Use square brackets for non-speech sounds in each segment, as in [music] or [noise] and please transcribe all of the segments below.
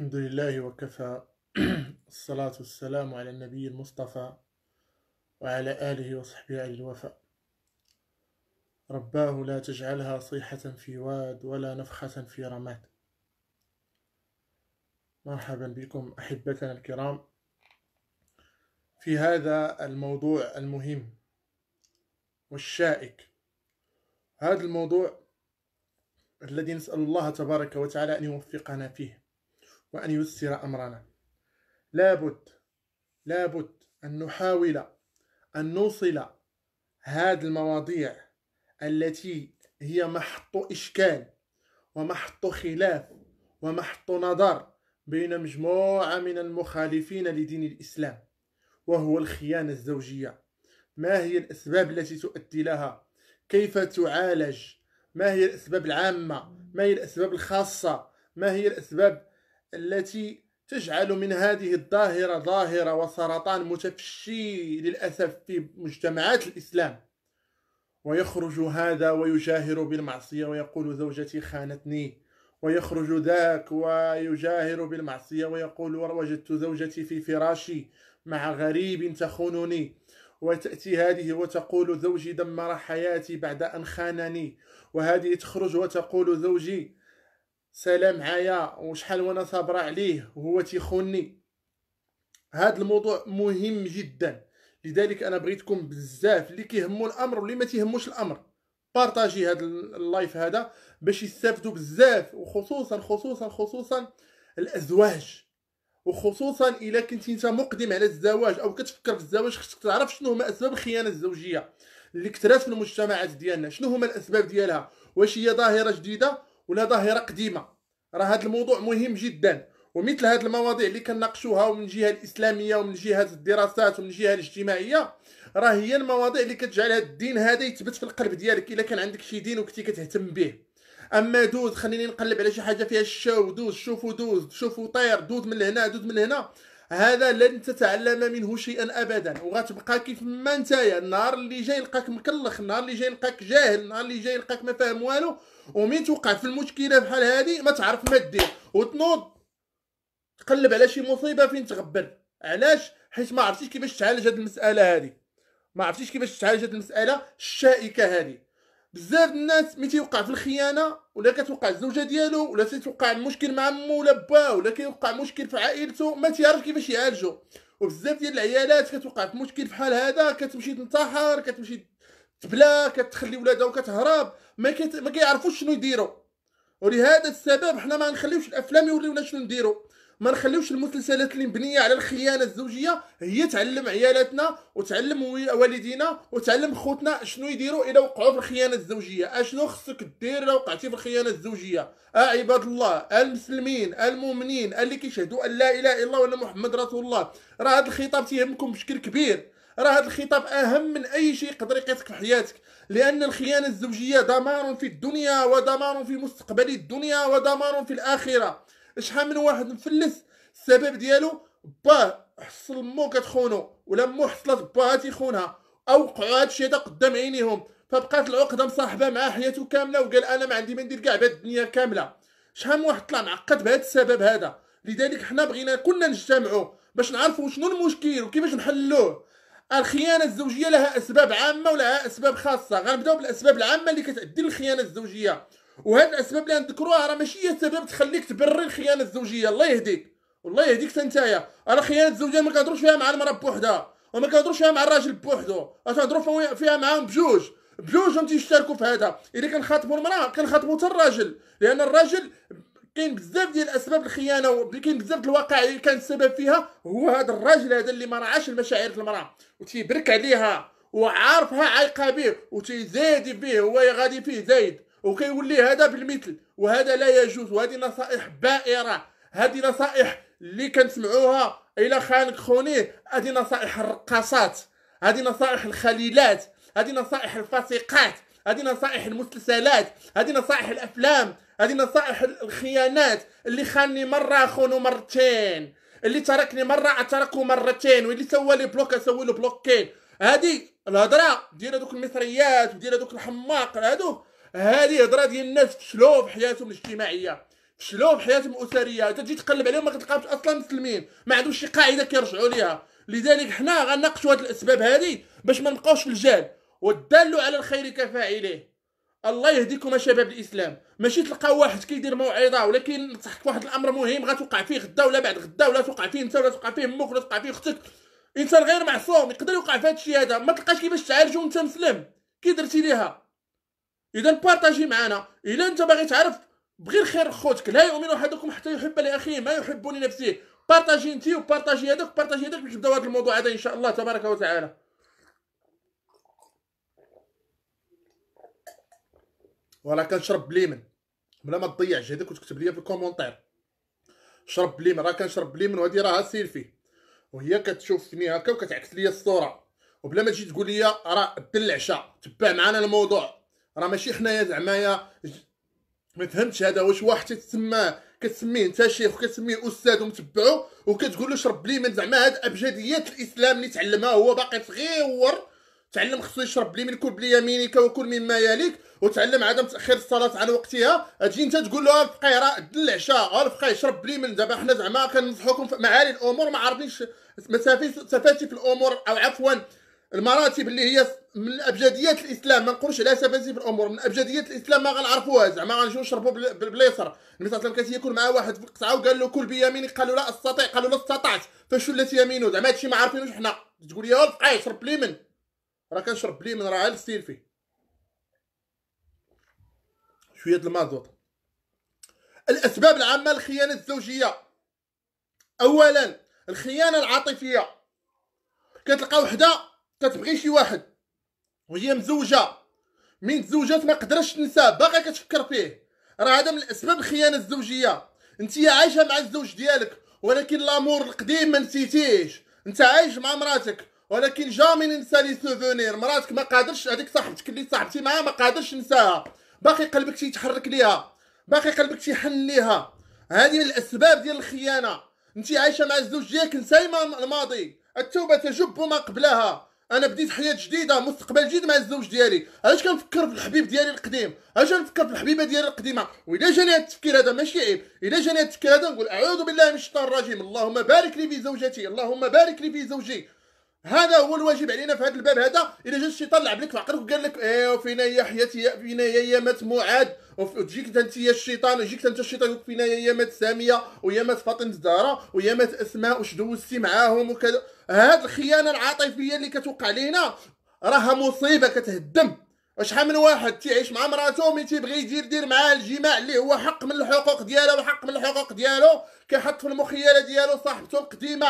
الحمد لله وكفى [clears throat] الصلاة والسلام على النبي المصطفى وعلى آله وصحبه أهل الوفاء رباه لا تجعلها صيحة في واد ولا نفخة في رماد مرحبا بكم أحبتنا الكرام في هذا الموضوع المهم والشائك هذا الموضوع الذي نسأل الله تبارك وتعالى أن يوفقنا فيه وأن ييسر أمرنا لابد لابد أن نحاول أن نوصل هذه المواضيع التي هي محط إشكال ومحط خلاف ومحط نظر بين مجموعة من المخالفين لدين الإسلام وهو الخيانة الزوجية ما هي الأسباب التي تؤدي لها كيف تعالج ما هي الأسباب العامة ما هي الأسباب الخاصة ما هي الأسباب التي تجعل من هذه الظاهرة ظاهرة وسرطان متفشي للأسف في مجتمعات الإسلام ويخرج هذا ويجاهر بالمعصية ويقول زوجتي خانتني ويخرج ذاك ويجاهر بالمعصية ويقول وجدت زوجتي في فراشي مع غريب تخونني وتأتي هذه وتقول زوجي دمر حياتي بعد أن خانني وهذه تخرج وتقول زوجي سلام معايا وشحال وانا صابره عليه وهو تيخوني هذا الموضوع مهم جدا لذلك انا بغيتكم بزاف اللي كيهمو الامر واللي ما تيهموش الامر بارطاجي هذا اللايف هذا باش يستافدوا بزاف وخصوصا خصوصا خصوصا الازواج وخصوصا الا كنت انت مقدم على الزواج او كتفكر في الزواج خصك تعرف شنو هما اسباب الخيانه الزوجيه اللي كثرات في المجتمعات ديالنا شنو هما الاسباب ديالها واش هي ظاهره جديده ولا ظاهره قديمه راه هذا الموضوع مهم جدا ومثل هذه المواضيع اللي كنناقشوها من جهه الاسلاميه ومن جهه الدراسات ومن جهه الاجتماعيه راه هي المواضيع اللي كتجعل هذا الدين هذا يثبت في القلب ديالك الا كان عندك شي دين وكنتي كتهتم به اما دوز خليني نقلب على شي حاجه فيها الشو دوز شوف ودوز شوف وطير دوز من هنا دوز من هنا هذا لن تتعلم منه شيئا ابدا وغتبقى كيف ما نتايا النهار اللي جاي يلقاك مكلخ النهار اللي جاي يلقاك جاهل النهار اللي جاي يلقاك ما فاهم والو ومين توقع في المشكله بحال هذه ما تعرف ما دير وتنوض تقلب على شي مصيبه فين تغبر علاش حيت ما عرفتيش كيفاش تعالج هذه المساله هذه ما عرفتيش كيفاش تعالج هذه المساله الشائكه هذه بزاف الناس ملي تيوقع في الخيانه ولا كتوقع الزوجه ديالو ولا تيوقع المشكل مع مو ولا با ولا كيوقع مشكل في عائلته ما تيعرف كيفاش يعالجو وبزاف ديال العيالات كتوقع في مشكل بحال هذا كتمشي تنتحر كتمشي تبلا كتخلي ولادها وكتهرب ما, كت... ما كيعرفوش شنو يديروا ولهذا السبب حنا ما نخليوش الافلام يوريونا شنو نديروا ما نخليوش المسلسلات اللي مبنيه على الخيانه الزوجيه هي تعلم عيالاتنا وتعلم والدينا وتعلم خوتنا شنو يديروا الا وقعوا في الخيانه الزوجيه اشنو خصك دير لو وقعتي في الخيانه الزوجيه اه عباد الله المسلمين المؤمنين اللي كيشهدوا ان لا اله الا الله وان محمد رسول الله راه هذا الخطاب تيهمكم بشكل كبير راه هذا الخطاب اهم من اي شيء يقدر يقيسك في حياتك لان الخيانه الزوجيه دمار في الدنيا ودمار في مستقبل الدنيا ودمار في الاخره شحال من واحد مفلس السبب ديالو باه حصل مو كتخونو ولا مو حصلت باها تيخونها او وقعوا هادشي هذا قدام عينيهم فبقات العقده مصاحبه معاه حياته كامله وقال انا ما عندي ما ندير كاع بهاد الدنيا كامله شحال من واحد طلع معقد بهذا السبب هذا لذلك حنا بغينا كنا نجتمعوا باش نعرفوا شنو المشكل وكيفاش نحلوه الخيانه الزوجيه لها اسباب عامه ولها اسباب خاصه غنبداو بالاسباب العامه اللي كتؤدي للخيانه الزوجيه وهذه الاسباب اللي نذكروها راه ماشي هي سبب تخليك تبرر الخيانه الزوجيه الله يهديك والله يهديك حتى انتيا راه خيانه الزوجيه ما كنهضروش فيها مع المراه بوحدها وما كنهضروش فيها مع الراجل بوحدو تنهضروا فيها معاهم بجوج بجوج هم تيشتركوا في هذا الا كنخاطبوا المراه كنخاطبوا حتى الراجل لان الراجل كاين بزاف ديال اسباب الخيانه وكاين بزاف الواقع اللي كان السبب فيها هو هذا الراجل هذا اللي ما راعاش المشاعر المراه وتيبرك عليها وعارفها عايقه به وتيزايد به هو غادي فيه زايد وكيولي هذا بالمثل وهذا لا يجوز وهذه نصائح بائره هذه نصائح اللي كنسمعوها الى خانك خونيه هذه نصائح الرقاصات هذه نصائح الخليلات هذه نصائح الفاسقات هذه نصائح المسلسلات هذه نصائح الافلام هذه نصائح الخيانات اللي خاني مره خونو مرتين اللي تركني مره اتركه مرتين واللي سوى لي بلوك اسوي له بلوكين هذه الهضره ديال هذوك المصريات وديال هذوك الحماق هذوك هذه هضره ديال الناس فشلوا في حياتهم الاجتماعيه فشلوا في حياتهم الاسريه تجي تقلب عليهم ما كتلقاهمش اصلا مسلمين ما عندهمش شي قاعده كيرجعوا ليها لذلك حنا غنناقشوا هذه الاسباب هذه باش ما نبقاوش في الجهل والدال على الخير كفاعله الله يهديكم يا شباب الاسلام ماشي تلقى واحد كيدير موعظه ولكن نصحك واحد الامر مهم غتوقع فيه غدا ولا بعد غدا ولا توقع فيه انت ولا توقع فيه امك ولا توقع فيه اختك انسان غير معصوم يقدر يوقع في هذا الشيء هذا ما تلقاش كيفاش تعالجو وانت مسلم كي درتي ليها اذا بارطاجي معنا الا انت باغي تعرف بغير خير خوتك لا يؤمن احدكم حتى يحب لاخيه ما يحب لنفسه بارطاجي انت وبارطاجي هذاك وبارطاجي هذاك باش نبداو هذا الموضوع هذا ان شاء الله تبارك وتعالى ولا كنشرب بليمن بلا ما تضيع جهدك وتكتب لي في الكومونتير شرب بليمن راه كنشرب بليمن وهذه راها سيلفي وهي كتشوفني هكا وكتعكس لي الصوره وبلا ما تجي تقول لي راه العشاء تبع معنا الموضوع راه ماشي حنايا زعمايا ما فهمتش هذا واش واحد تسمى كتسميه انت شيخ وكتسميه استاذ ومتبعو وكتقول له شرب لي من زعما هاد ابجديات الاسلام اللي تعلمها هو باقي صغير تعلم خصو يشرب لي من كل بيمينك وكل مما يليك وتعلم عدم تاخير الصلاه عن وقتها اجي انت تقول له الفقيه راه العشاء الفقيه شرب لي من دابا حنا زعما كننصحوكم في معالي الامور ما عارفينش مسافي سفاتي في الامور او عفوا المراتب اللي هي من ابجديات الاسلام ما نقولش لا سبازي في الامور من ابجديات الاسلام ما غنعرفوها زعما غنجيو نشربوا باليسر النبي صلى الله عليه وسلم كان مع واحد في القطعه وقال له كل بيمينك قالوا لا استطيع قالوا لا استطعت فشلت يمينه زعما هادشي ما عارفينوش حنا تقول لي الفقع شرب ليمن راه كنشرب ليمن راه على السيلفي شويه د المازوط الاسباب العامه للخيانه الزوجيه اولا الخيانه العاطفيه كتلقى وحده كتبغي شي واحد وهي مزوجه من تزوجات ما قدرش تنساه باقا كتفكر فيه راه هذا من الاسباب الخيانه الزوجيه انت عايشه مع الزوج ديالك ولكن لامور القديم ما نسيتيش انت عايش مع مراتك ولكن جامي ننسى لي سوفونير مراتك ما قادرش هذيك صاحبتك اللي صاحبتي معاها ما قادرش ننساها باقي قلبك تيتحرك ليها باقي قلبك تيحن ليها هذه من الاسباب ديال الخيانه انت عايشه مع الزوج ديالك نساي الماضي التوبه تجب ما قبلها انا بديت حياه جديده مستقبل جديد مع الزوج ديالي علاش كنفكر في الحبيب ديالي القديم علاش كنفكر في الحبيبه ديالي القديمه واذا جاني هذا التفكير هذا ماشي عيب اذا جاني هذا التفكير هذا نقول اعوذ بالله من الشيطان الرجيم اللهم بارك لي في زوجتي اللهم بارك لي في زوجي هذا هو الواجب علينا في هذا الباب هذا الا جا الشيطان لعب لك في عقلك وقال لك ايوا وفينا هي حياتي فينا هي يامات معاد وتجيك انت يا الشيطان يجيك انت الشيطان يقول فينا هي يامات ساميه مات فاطمه الزهراء مات اسماء وش دوزتي معاهم وكذا هاد الخيانه العاطفيه اللي كتوقع لينا راها مصيبه كتهدم شحال من واحد تيعيش مع مراتو مي تيبغي يدير دير معاه الجماع اللي هو حق من الحقوق ديالو وحق من الحقوق ديالو كيحط في المخيله ديالو صاحبته القديمه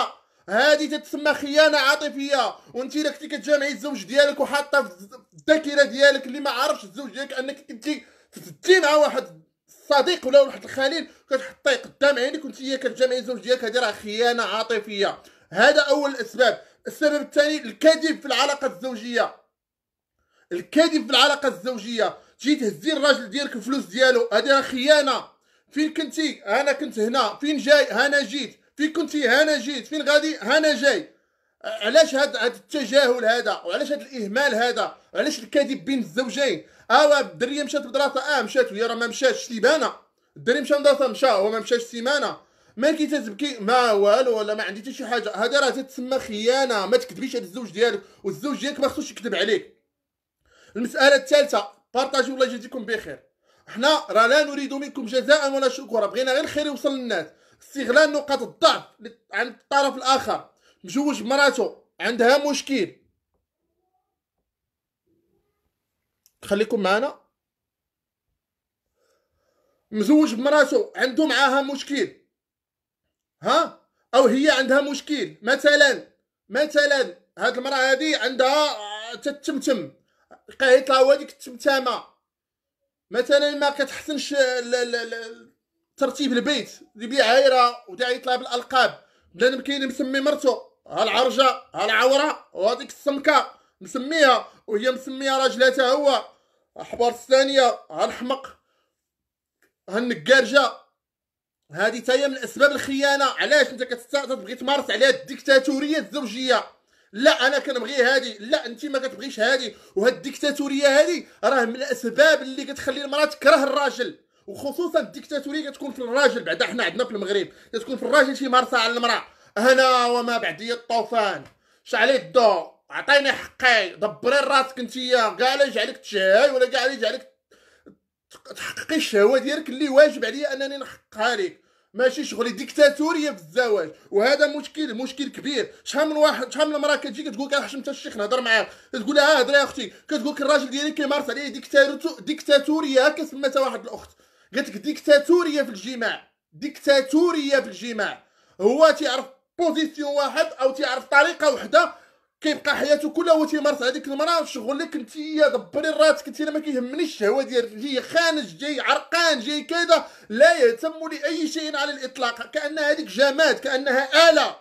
هادي تتسمى خيانه عاطفيه وانت الا كنتي كتجامعي الزوج ديالك وحاطه في الذاكره ديالك اللي ما عرفش الزوج ديالك انك انتي تدي مع واحد الصديق ولا واحد الخليل كتحطيه قدام عينك وانت هي كتجامعي الزوج ديالك هادي راه خيانه عاطفيه هذا اول الاسباب السبب الثاني الكذب في العلاقه الزوجيه الكذب في العلاقه الزوجيه تجي تهزي الراجل ديالك الفلوس ديالو هذه خيانه فين كنتي انا كنت هنا فين جاي انا جيت فين كنتي انا جيت فين غادي انا جاي علاش هاد التجاهل هذا وعلاش هاد الاهمال هذا وعلاش الكذب بين الزوجين اوا الدريه مشات بدراسه اه مشات وهي راه ما مشاتش سيمانه الدري مشى مدرسه مشى هو ما مشاش سيمانه ما كي تتبكي ما والو ولا ما عندي حتى شي حاجه هذا راه تتسمى خيانه ما تكذبيش على الزوج ديالك والزوج ديالك ما خصوش يكذب عليك المساله الثالثه بارطاجيو الله يجزيكم بخير حنا راه لا نريد منكم جزاء ولا شكر بغينا غير الخير يوصل للناس استغلال نقاط الضعف عند الطرف الاخر مجوج مراته عندها مشكل خليكم معنا مزوج بمراته عنده معاها مشكل ها او هي عندها مشكل مثلا مثلا هاد المراه هادي عندها آه، تتمتم قايت لها هذيك التمتامه مثلا ما كتحسنش ترتيب البيت اللي عايره وداعيت لها بالالقاب بنادم كاين مسمي مرته ها العرجه ها العوره وهذيك السمكه مسميها وهي راجلها تا هو احبار الثانيه ها الحمق ها النكارجه هذه تاهي من اسباب الخيانه علاش انت كتبغي تمارس عليها الديكتاتوريه الزوجيه لا انا كنبغي هذه لا انت ما كتبغيش هذه وهاد الديكتاتوريه هذه راه من الاسباب اللي كتخلي المراه تكره الراجل وخصوصا الديكتاتوريه كتكون في الراجل بعدا حنا عندنا في المغرب كتكون في الراجل شي مارسه على المراه هنا وما بعدي الطوفان شعلي الضو عطيني حقي دبري راسك انتيا كاع لا يجعلك عليك تشهي ولا كاع لا يجعلك عليك تحققي الشهوه ديالك اللي واجب عليا انني نحققها لك ماشي شغل ديكتاتوريه في الزواج وهذا مشكل مشكل كبير شحال من واحد شحال من مراه كتجي كتقول لك حشمت الشيخ نهضر معاك كتقول لها آه، هضري اختي كتقول لك الراجل ديالي كيمارس عليه ديكتاتوريه هكا سماتها واحد الاخت قالت لك ديكتاتوريه في الجماع ديكتاتوريه في الجماع هو تيعرف بوزيسيون واحد او تيعرف طريقه وحده كيبقى حياته كلها هو تيمارس هذيك المراه شغل لك انت دبري راسك انت ما كيهمنيش الشهوه ديالك جاي خانج جاي عرقان جاي كذا لا يهتم لاي شيء على الاطلاق كان هذيك جماد كانها اله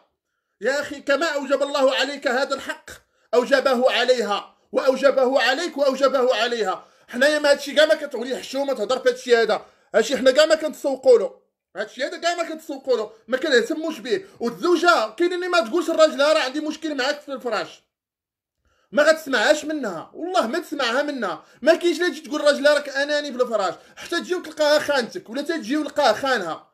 يا اخي كما اوجب الله عليك هذا الحق اوجبه عليها واوجبه عليك واوجبه عليها حنايا ما هادشي كاع ما كتعولي حشومه تهضر في هادشي هذا هادشي حنا كاع ما كنتسوقوا له هادشي هذا كاع ما كتسوقوا له ما كنهتموش به والزوجه كاين اللي ما تقولش لراجلها راه عندي مشكل معاك في الفراش ما غتسمعهاش منها والله ما تسمعها منها ما كاينش اللي تجي تقول راجلها راك اناني في الفراش حتى تجي وتلقاها خانتك ولا تجي تلقاها خانها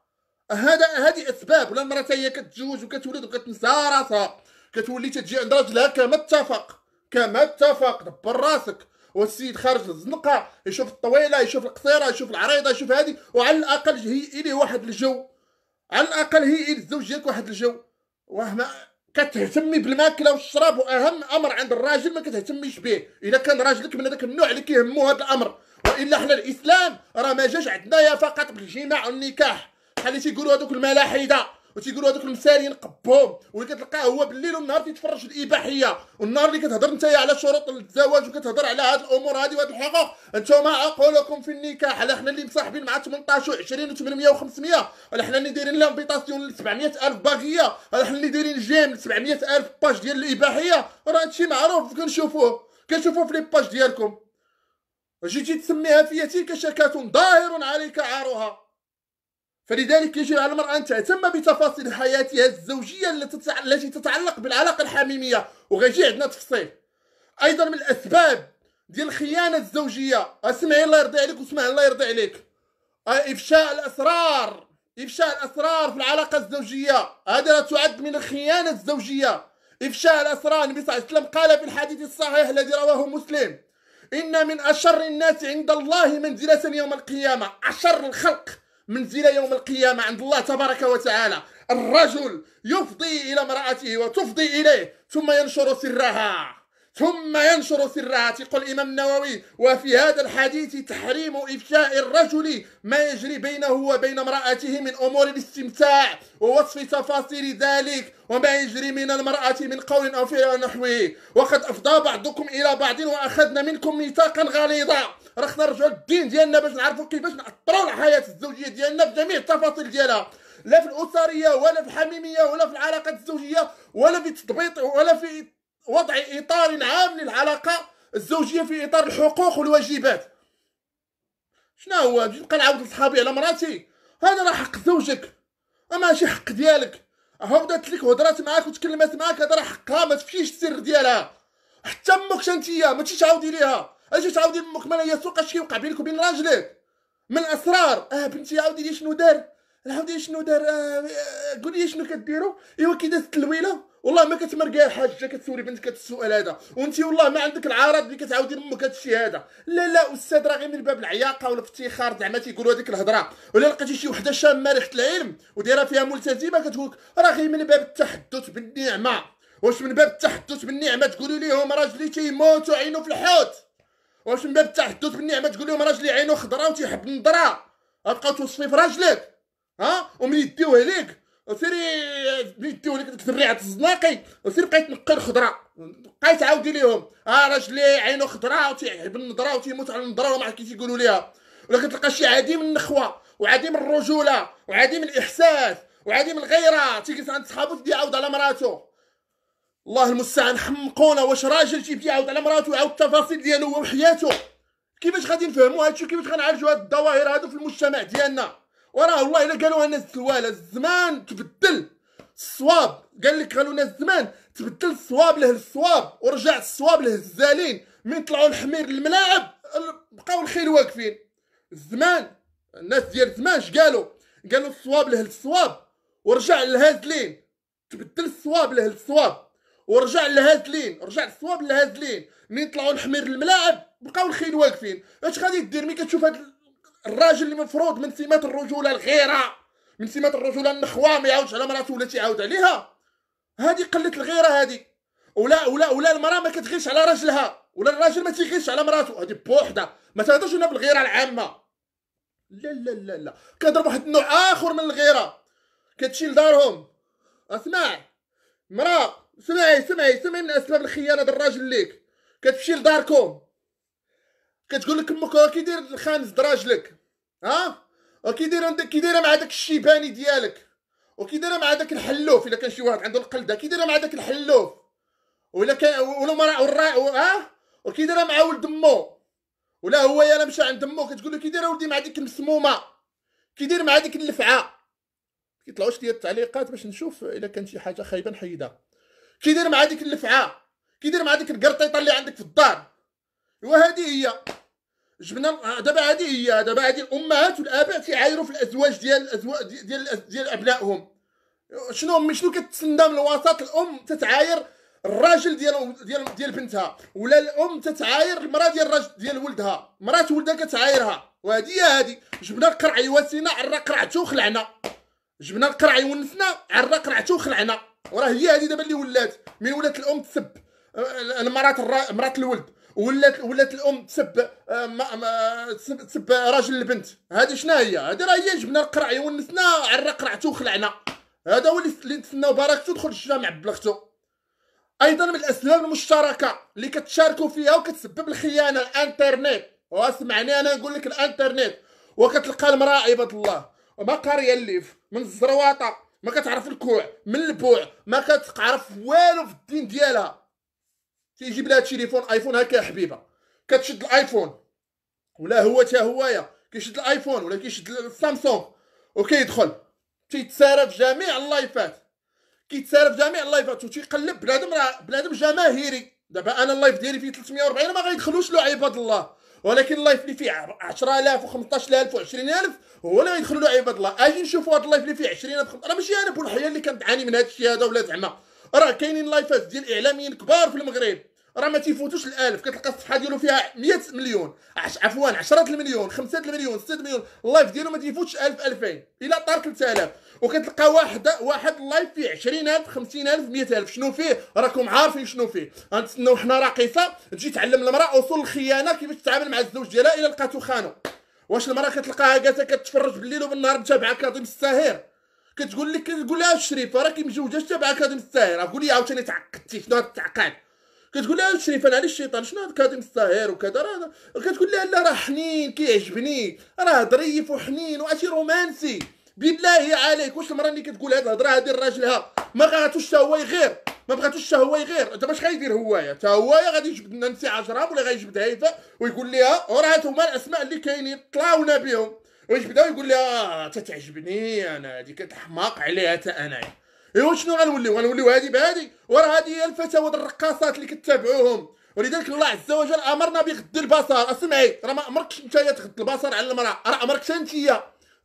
هذا هذه اسباب ولا المراه هي كتزوج وكتولد وكتنسى راسها كتولي تجي عند راجلها كما اتفق كما اتفق دبر راسك والسيد خارج الزنقه يشوف الطويله يشوف القصيره يشوف العريضه يشوف هذه وعلى الاقل هي الي واحد الجو على الاقل هي الي الزوج ديالك واحد الجو ما كتهتمي بالماكله والشراب واهم امر عند الراجل ما كتهتميش به اذا كان راجلك من هذاك النوع اللي كيهمو هذا الامر والا حنا الاسلام راه ما جاش عندنا يا فقط بالجماع والنكاح بحال اللي تيقولوا هذوك الملاحده وتيقولوا هذوك المسالين قبهم واللي كتلقاه هو بالليل والنهار تيتفرج في الاباحيه والنهار اللي كتهضر انت على شروط الزواج وكتهضر على هذه الامور هذه وهاد الحقوق انتم عقولكم في النكاح على حنا اللي مصاحبين مع 18 و20 و800 و500 على حنا اللي دايرين لهم ل 700000 باغيه على حنا اللي دايرين جيم ل 700000 باج ديال الاباحيه راه هادشي معروف كنشوفوه كنشوفوه في لي باج ديالكم جيتي تسميها فيتي كشكات ظاهر عليك عارها فلذلك يجب على المرأة أن تهتم بتفاصيل حياتها الزوجية التي تتعلق بالعلاقة الحميمية وغيجي عندنا تفصيل أيضا من الأسباب ديال الخيانة الزوجية اسمعي الله يرضي عليك واسمعي الله يرضي عليك آه، إفشاء الأسرار إفشاء الأسرار في العلاقة الزوجية هذا تعد من الخيانة الزوجية إفشاء الأسرار النبي صلى الله عليه وسلم قال في الحديث الصحيح الذي رواه مسلم إن من أشر الناس عند الله منزلة يوم القيامة أشر الخلق منزل يوم القيامة عند الله تبارك وتعالى الرجل يفضي إلى امرأته وتفضي إليه ثم ينشر سرها ثم ينشر في الرعة الإمام النووي وفي هذا الحديث تحريم إفشاء الرجل ما يجري بينه وبين امرأته من أمور الاستمتاع ووصف تفاصيل ذلك وما يجري من المرأة من قول أو فعل نحوه وقد أفضى بعضكم إلى بعض وأخذنا منكم ميثاقا غليظا رح نرجعوا للدين ديالنا باش نعرفوا كيفاش نأثروا على الحياة الزوجية ديالنا بجميع التفاصيل ديالها لا في الأسرية ولا في الحميمية ولا في العلاقات الزوجية ولا في التضبيط ولا في وضع إطار عام للعلاقة الزوجية في إطار الحقوق والواجبات شنو هو نبقى نعاود لصحابي على مراتي هذا راه حق زوجك أما أه ماشي حق ديالك هو لك هضرات معاك وتكلمات معاك هذا راه حقها ما تفشيش السر ديالها حتى امك انتيا ما تجيش تعاودي ليها اجي أه تعاودي لامك ما هي سوق اش كيوقع بينك وبين راجلك من الاسرار اه بنتي عاودي لي شنو دار عاودي لي شنو دار آه قولي لي شنو كديروا ايوا كي دازت الويله والله ما كتمرقى الحاجه كتسولي بنتك هذا السؤال هذا وانت والله ما عندك العارض اللي كتعاودي لامك هذا الشيء هذا لا لا استاذ راه غير من باب العياقه ولا الافتخار زعما تيقولوا هذيك الهضره ولا لقيتي شي وحده شامه ريحه العلم ودايره فيها ملتزمه كتقول راه غير من باب التحدث بالنعمه واش من باب التحدث بالنعمه تقولوا لهم راجلي تيموت وعينو في الحوت واش من باب التحدث بالنعمه تقول لهم راجلي عينو خضراء وتيحب النضره غتبقاو توصفي في راجلك ها ومن يديوه ليك سيري بنتي كتكثر كتريعه الزناقي سير بقيت نقي الخضره بقيت عاودي ليهم اه راجلي عينو خضراء وتيعيب النظره وتيموت على النظره وما عرفت كي تيقولوا ليها ولا كتلقى شي عادي من النخوه وعادي من الرجوله وعادي من الاحساس وعادي من الغيره تيجلس عند صحابو تدي عاود على مراته الله المستعان حمقونا واش راجل تيبدي عاود على مراته يعاود التفاصيل ديالو هو وحياته كيفاش غادي نفهموا هادشي كيفاش غنعالجوا هاد الظواهر هادو في المجتمع ديالنا وراه والله الا قالوا انا السوالة الزمان تبدل الصواب قال لك قالوا لنا الزمان تبدل الصواب له الصواب ورجع الصواب له الزالين من طلعوا الحمير للملاعب بقاو الخيل واقفين الزمان الناس ديال زمان اش قالوا قالوا الصواب له الصواب ورجع للهازلين تبدل الصواب له الصواب ورجع للهازلين رجع الصواب للهازلين من طلعوا الحمير للملاعب بقاو الخيل واقفين اش غادي دير ملي كتشوف هاد الراجل اللي مفروض من سمات الرجوله الغيره من سمات الرجوله النخوه ما يعاودش على مراته ولا تيعاود عليها هذه قله الغيره هذه ولا ولا ولا المراه ما كتغيش على راجلها ولا الراجل ما تيغيش على مراته هذه بوحده ما تهضرش هنا بالغيره العامه لا لا لا لا كضرب واحد النوع اخر من الغيره كتشيل دارهم اسمع مرا سمعي سمعي سمعي من اسباب الخيانه ديال الراجل ليك كتمشي لداركم كتقول لك امك كيدير الخانز دراجلك ها وكي دايره كي دايره مع داك الشيباني ديالك وكي دايره مع داك الحلوف الا كان شي واحد عنده القلده كي دايره مع داك الحلوف ولا كان ولا مرا ها وكي دايره مع ولد مو ولا هو يا مشى عند مو كتقول له كي دايره ولدي مع ديك المسمومه كي داير مع ديك اللفعه كيطلعوش ليا التعليقات باش نشوف الا كان شي حاجه خايبه نحيدها كي داير مع ديك اللفعه كي داير مع ديك القرطيطه اللي عندك في الدار وهذه هي جبنا آه، دابا هذه هي دابا هذه الامهات والاباء كيعايروا في الازواج ديال الازواج ديال ديال, ابنائهم شنو شنو كتسنى من الوسط الام تتعاير الراجل ديال ديال ديال بنتها ولا الام تتعاير المراه ديال الراجل ديال ولدها مرات ولدها كتعايرها وهذه هي هذه جبنا القرع يواسينا عرا قرعته وخلعنا جبنا القرع يونسنا عرا قرعته وخلعنا وراه هي هذه دابا اللي ولات من ولات الام تسب آه، مرات مرات الولد ولات ولات الام تسب آه، ما ما تسب, تسب راجل البنت هذه شنو هي هذه راه هي جبنا القرع يونسنا على قرعته وخلعنا هذا هو اللي نتسناو بركته دخل الجامع بلغته ايضا من الاسباب المشتركه اللي كتشاركوا فيها وكتسبب الخيانه الانترنت واسمعني انا نقول لك الانترنت وكتلقى المراه عباد الله ما قاريه الليف من الزرواطه ما كتعرف الكوع من البوع ما كتعرف والو في الدين ديالها تيجيب لها تليفون ايفون هكا حبيبه كتشد الايفون ولا هو تا هوايا كيشد الايفون ولا كيشد السامسونج وكيدخل تيتسارى في جميع اللايفات كيتسارى في جميع اللايفات وتيقلب بنادم راه بنادم جماهيري دابا انا اللايف ديالي فيه 340 ما غيدخلوش له عباد الله ولكن اللايف اللي فيه 10000 و15000 و20000 هو اللي غيدخل له عباد الله اجي نشوف هذا اللايف اللي فيه 20000 انا ماشي انا بوحيه اللي كنعاني من هذا الشيء هذا ولا زعما راه كاينين لايفات ديال اعلاميين كبار في المغرب راه ما تيفوتوش الالف كتلقى الصفحه ديالو فيها 100 مليون عش عفوا 10 المليون 5 المليون 6 مليون اللايف ديالو ما تيفوتش 1000 2000 الى طار 3000 وكتلقى واحد واحد اللايف فيه 20000 50000 100000 شنو فيه راكم عارفين شنو فيه غنتسناو حنا راقصه تجي تعلم المراه اصول الخيانه كيفاش تتعامل مع الزوج ديالها الى لقاتو خانو واش المراه كتلقاها جالسه كتفرج بالليل وبالنهار متابعه كاظم الساهر كتقول لك كتقول لها الشريف راكي مجوجه تبعك هذه الساهر قول لي عاوتاني تعقدتي شنو هذا التعقيد كتقول لها الشريف انا على الشيطان شنو هذا كاظم الساهر وكذا راه كتقول لها لا راه حنين كيعجبني راه ظريف وحنين واشي رومانسي بالله عليك واش المراه اللي كتقول هذه الهضره هذه لراجلها ما بغاتوش هو يغير ما بغاتوش هو يغير انت باش غيدير هوايا حتى هوايا غادي يجبد لنا نسي عجرام ولا غيجبد هيفا ويقول لها راه هما الاسماء اللي كاينين طلاونا بهم واش بداو يقول لها آه، آه، تتعجبني انا هذيك كتحماق عليها حتى انايا ايوا شنو غنوليو غنوليو هادي بهادي وراه هادي هي الفتاوى الرقاصات اللي كتبعوهم ولذلك الله عز وجل امرنا بغض البصر اسمعي راه ما امركش نتايا تغض البصر على المراه راه امرك انت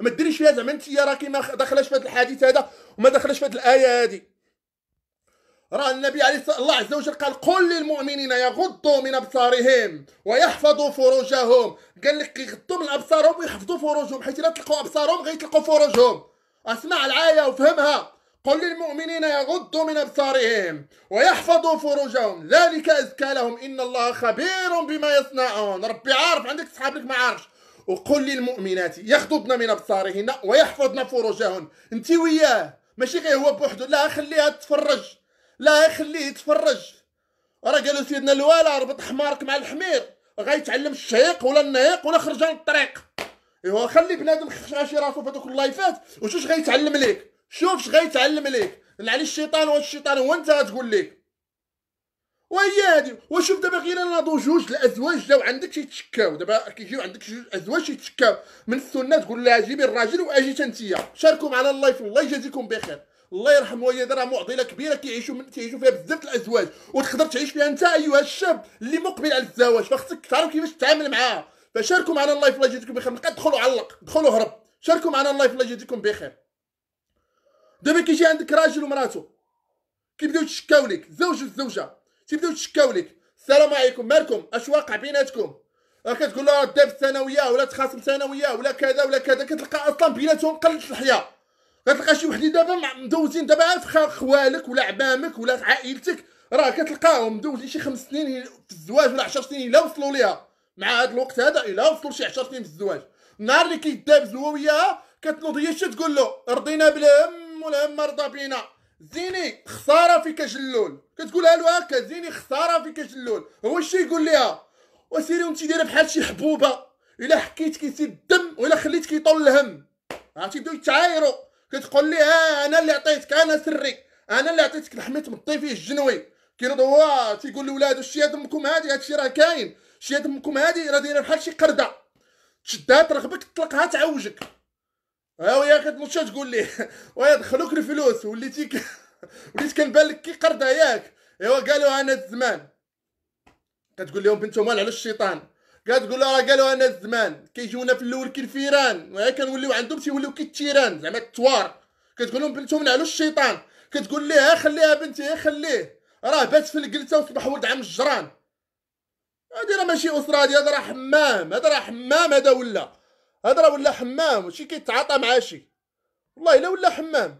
ما ديريش فيها زعما انت راكي ما داخلاش في هذا الحديث هذا وما داخلاش في هذه الايه هذه راه النبي عليه الصلاه الله عز وجل قال قل للمؤمنين يغضوا من ابصارهم ويحفظوا فروجهم قال لك يغضوا من ابصارهم ويحفظوا فروجهم حيت لا تلقوا ابصارهم غيتلقوا فروجهم اسمع الآية وفهمها قل للمؤمنين يغضوا من أبصارهم ويحفظوا فروجهم ذلك أزكى لهم إن الله خبير بما يصنعون ربي عارف عندك صحابك ما عارفش وقل للمؤمنات يغضضن من أبصارهن ويحفظن فروجهن أنت وياه ماشي غير هو بوحدو لا خليها تتفرج لا خليه يتفرج راه قالوا سيدنا الوالا ربط حمارك مع الحمير غيتعلم الشهيق ولا النهيق ولا خرجان الطريق ايوا خلي بنادم خشاشي راسو في هذوك اللايفات وشوش غيتعلم ليك شوف اش غيتعلم ليك لعلي الشيطان الشيطان هو انت غتقول ليك وهي هادي وشوف دابا غير ناضو جوج الازواج جاو عندك تيتشكاو دابا كيجيو عندك جوج ازواج تيتشكاو من السنه تقول لها جيبي الراجل واجي انتيا شاركوا معنا اللايف الله يجازيكم بخير الله يرحمه هي راه معضله كبيره كيعيشوا من تيعيشوا فيها بزاف الازواج وتقدر تعيش فيها انت ايها الشاب اللي مقبل على الزواج فخصك تعرف كيفاش تتعامل معاها فشاركوا معنا اللايف الله يجزيكم بخير ما دخلوا علق دخلوا هرب شاركوا معنا اللايف الله يجزيكم بخير دابا كيجي عندك راجل ومراته كيبداو يتشكاو لك الزوج والزوجه تيبداو يتشكاو لك السلام عليكم مالكم اش واقع بيناتكم راه كتقول له داب الثانويه ولا تخاصم ثانويه ولا كذا ولا كذا كتلقى اصلا بيناتهم قله الحياه كتلقى شي وحده دابا مدوزين دابا عارف خوالك ولا عمامك ولا عائلتك راه كتلقاهم مدوزين شي خمس سنين في الزواج ولا 10 سنين الا وصلوا ليها مع هذا الوقت هذا الا وصلوا شي 10 سنين في الزواج النهار اللي كيدابز هو وياها كتنوض هي تقول له رضينا بالهم والهم رضى بينا زيني خساره فيك جلول كتقولها له هكا زيني خساره فيك جلول هو الشي يقول لها وسيري وانت دايره بحال شي حبوبه الا حكيت كيسيل الدم ولا خليت كيطول الهم عرفتي بداو يتعايروا كتقول لي آه، انا اللي عطيتك انا سري انا اللي عطيتك لحميت من الطيفي الجنوي كينوض هو آه، تيقول لولادو شتي امكم هادي هادشي راه كاين شتي امكم هادي راه دايره بحال شي قرده تشدها ترغبك تطلقها تعوجك ها ويا تنوض تقول لي [laughs] ويا دخلوك الفلوس وليتي ك... [laughs] وليت كنبان لك كي قرده ياك ايوا قالوا انا الزمان كتقول لهم بنتهم على الشيطان كتقول تقول راه قالوا انا الزمان كيجيونا في الاول كالفيران كنوليو عندهم تيوليو كالتيران زعما التوار كتقول لهم بنتهم نعلو الشيطان كتقول ليه خليها بنتي خليه راه بات في الكلته وصبح ولد عم الجران هادي راه ماشي اسره هادي هذا راه حمام هذا راه حمام هذا ولا هذا راه ولا حمام شي كيتعاطى مع شي والله الا ولا حمام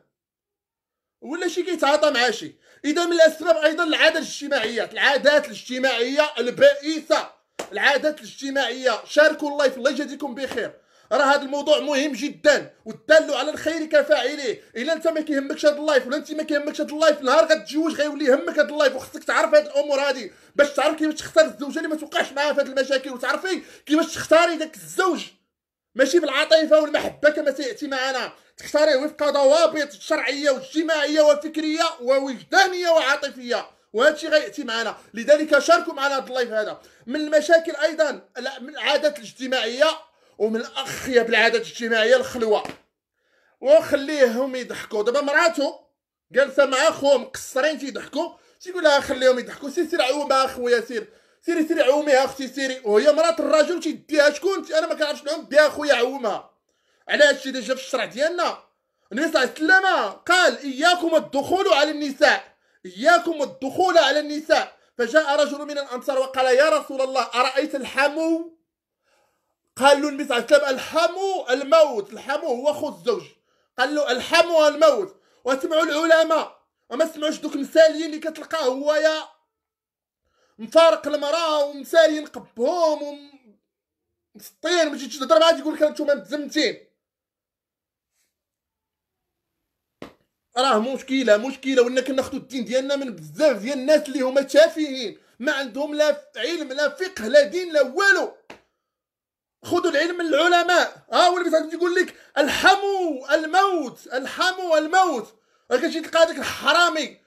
ولا شي كيتعاطى مع شي اذا من الاسباب ايضا العادات الاجتماعيه العادات الاجتماعيه البائسه العادات الاجتماعيه شاركوا اللايف الله يجازيكم بخير راه هذا الموضوع مهم جدا والدال على الخير كفاعله الا انت ما كيهمكش هذا اللايف ولا انت ما كيهمكش هذا اللايف نهار غتجوج غيولي يهمك هذا اللايف وخصك تعرف هذه الامور هذه باش تعرف كيفاش تختار الزوجه اللي ما توقعش معاها في هذه المشاكل وتعرفي كيفاش تختاري ذاك الزوج ماشي بالعاطفه والمحبه كما سياتي معنا تختاريه وفق ضوابط شرعيه واجتماعيه وفكريه ووجدانيه وعاطفيه الشيء غياتي معنا لذلك شاركوا معنا هذا اللايف هذا من المشاكل ايضا من العادات الاجتماعيه ومن اخيب العادات الاجتماعيه الخلوه وخليهم يضحكوا دابا مراته جالسه مع خوه مقصرين تيضحكوا تيقول لها خليهم يضحكوا سير سير عومها اخويا سير سيري سيري عوميها اختي سيري وهي مرات الراجل تيديها شكون انا ما كنعرفش نعوم بها خويا عومها على هادشي اللي جا في الشرع ديالنا النبي صلى الله عليه وسلم قال اياكم الدخول على النساء إياكم والدخول على النساء فجاء رجل من الأنصار وقال يا رسول الله أرأيت الحمو قال له النبي عليه وسلم الحمو الموت الحمو هو خو الزوج قال له الحمو الموت واسمعوا العلماء وما سمعوش دوك المساليين اللي كتلقاه هو يا مفارق المراه ومساليين قبهم ومسطين وتجي تهضر معاه تقول لك انتم متزمتين راه مشكله مشكله وانا كنا الدين ديالنا من بزاف ديال الناس اللي هما تافهين ما عندهم لا علم لا فقه لا دين لا والو خذوا العلم من العلماء ها هو اللي يقول لك الحموا الموت الحموا الموت كتجي تلقى هذاك الحرامي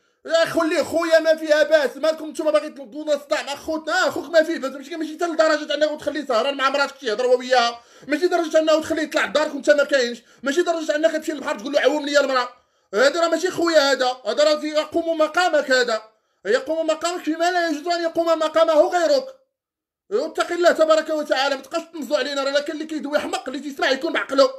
خليه خويا ما فيها باس مالكم نتوما باغي تلدونا الصداع مع خوتنا اخوك ما فيه باس ماشي ماشي حتى لدرجه انه تخليه سهران مع مراتك تيهضر هو وياها ماشي درجه انه تخليه يطلع لدارك وانت ما كاينش ماشي درجه انك تمشي للبحر تقول له عوم لي المراه هذا راه ماشي خويا هذا هذا راه يقوم مقامك هذا يقوم مقامك فيما لا يجوز ان يقوم مقامه غيرك واتق الله تبارك وتعالى ما تبقاش تنزو علينا راه كان اللي كيدوي حمق اللي تيسمع يكون بعقله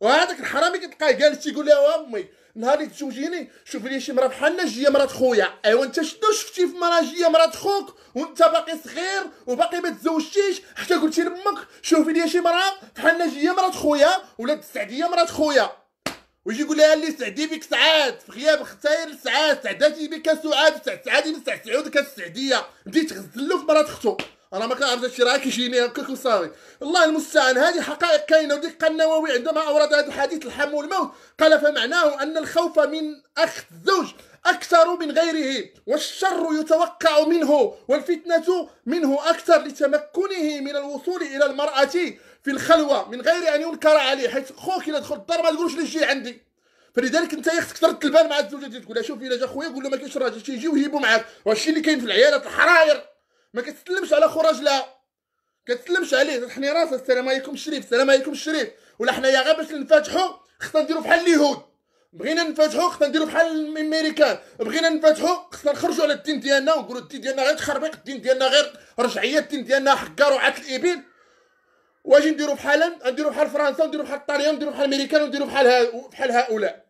وهذاك الحرامي كتلقاه جالس تيقول لها امي نهار اللي تزوجيني شوف لي شي مرا بحالنا جيه مرات خويا ايوا انت شنو شفتي في مرا جيه مرات خوك وانت باقي صغير وباقي ما تزوجتيش حتى قلتي لامك شوفي لي شي مرا بحالنا جيه مرات خويا ولا تسعديه مرات خويا ويجي يقول لها اللي سعدي بك سعاد في غياب ختاير سعاد سعداتي بك سعاد سعادي من سعاد سعود كاس السعديه بديت تغزلو في مرات اختو انا ما كنعرفش هادشي راه كيجيني هكاك وصافي الله المستعان هذه حقائق كاينه وديك النووي عندما اورد هذا الحديث الحم والموت قال فمعناه ان الخوف من اخت الزوج أكثر من غيره والشر يتوقع منه والفتنة منه أكثر لتمكنه من الوصول إلى المرأة في الخلوه من غير ان ينكر عليه حيث خوك الى دخل الدار ما تقولوش ليش جي عندي فلذلك انت يا اختك ترد البال مع الزوجه ديالك ولا شوف الا جا خويا قول له ما كاينش راجل تيجي ويهيبوا معاك وهادشي اللي كاين في العيالات الحراير ما كتسلمش على خو راجلها كتسلمش عليه تحني راسها السلام عليكم الشريف السلام عليكم الشريف ولا حنايا غير باش نفتحوا خصنا نديرو بحال اليهود بغينا نفتحوا خصنا نديرو بحال الامريكان بغينا نفتحوا خصنا نخرجوا على الدين ديالنا ونقولوا الدين ديالنا غير تخربيق الدين ديالنا غير رجعيه الدين ديالنا حكار وعات الابل واجي نديرو بحالهم نديرو بحال فرنسا نديرو بحال ايطاليا نديرو بحال الامريكان نديرو بحال بحال هؤلاء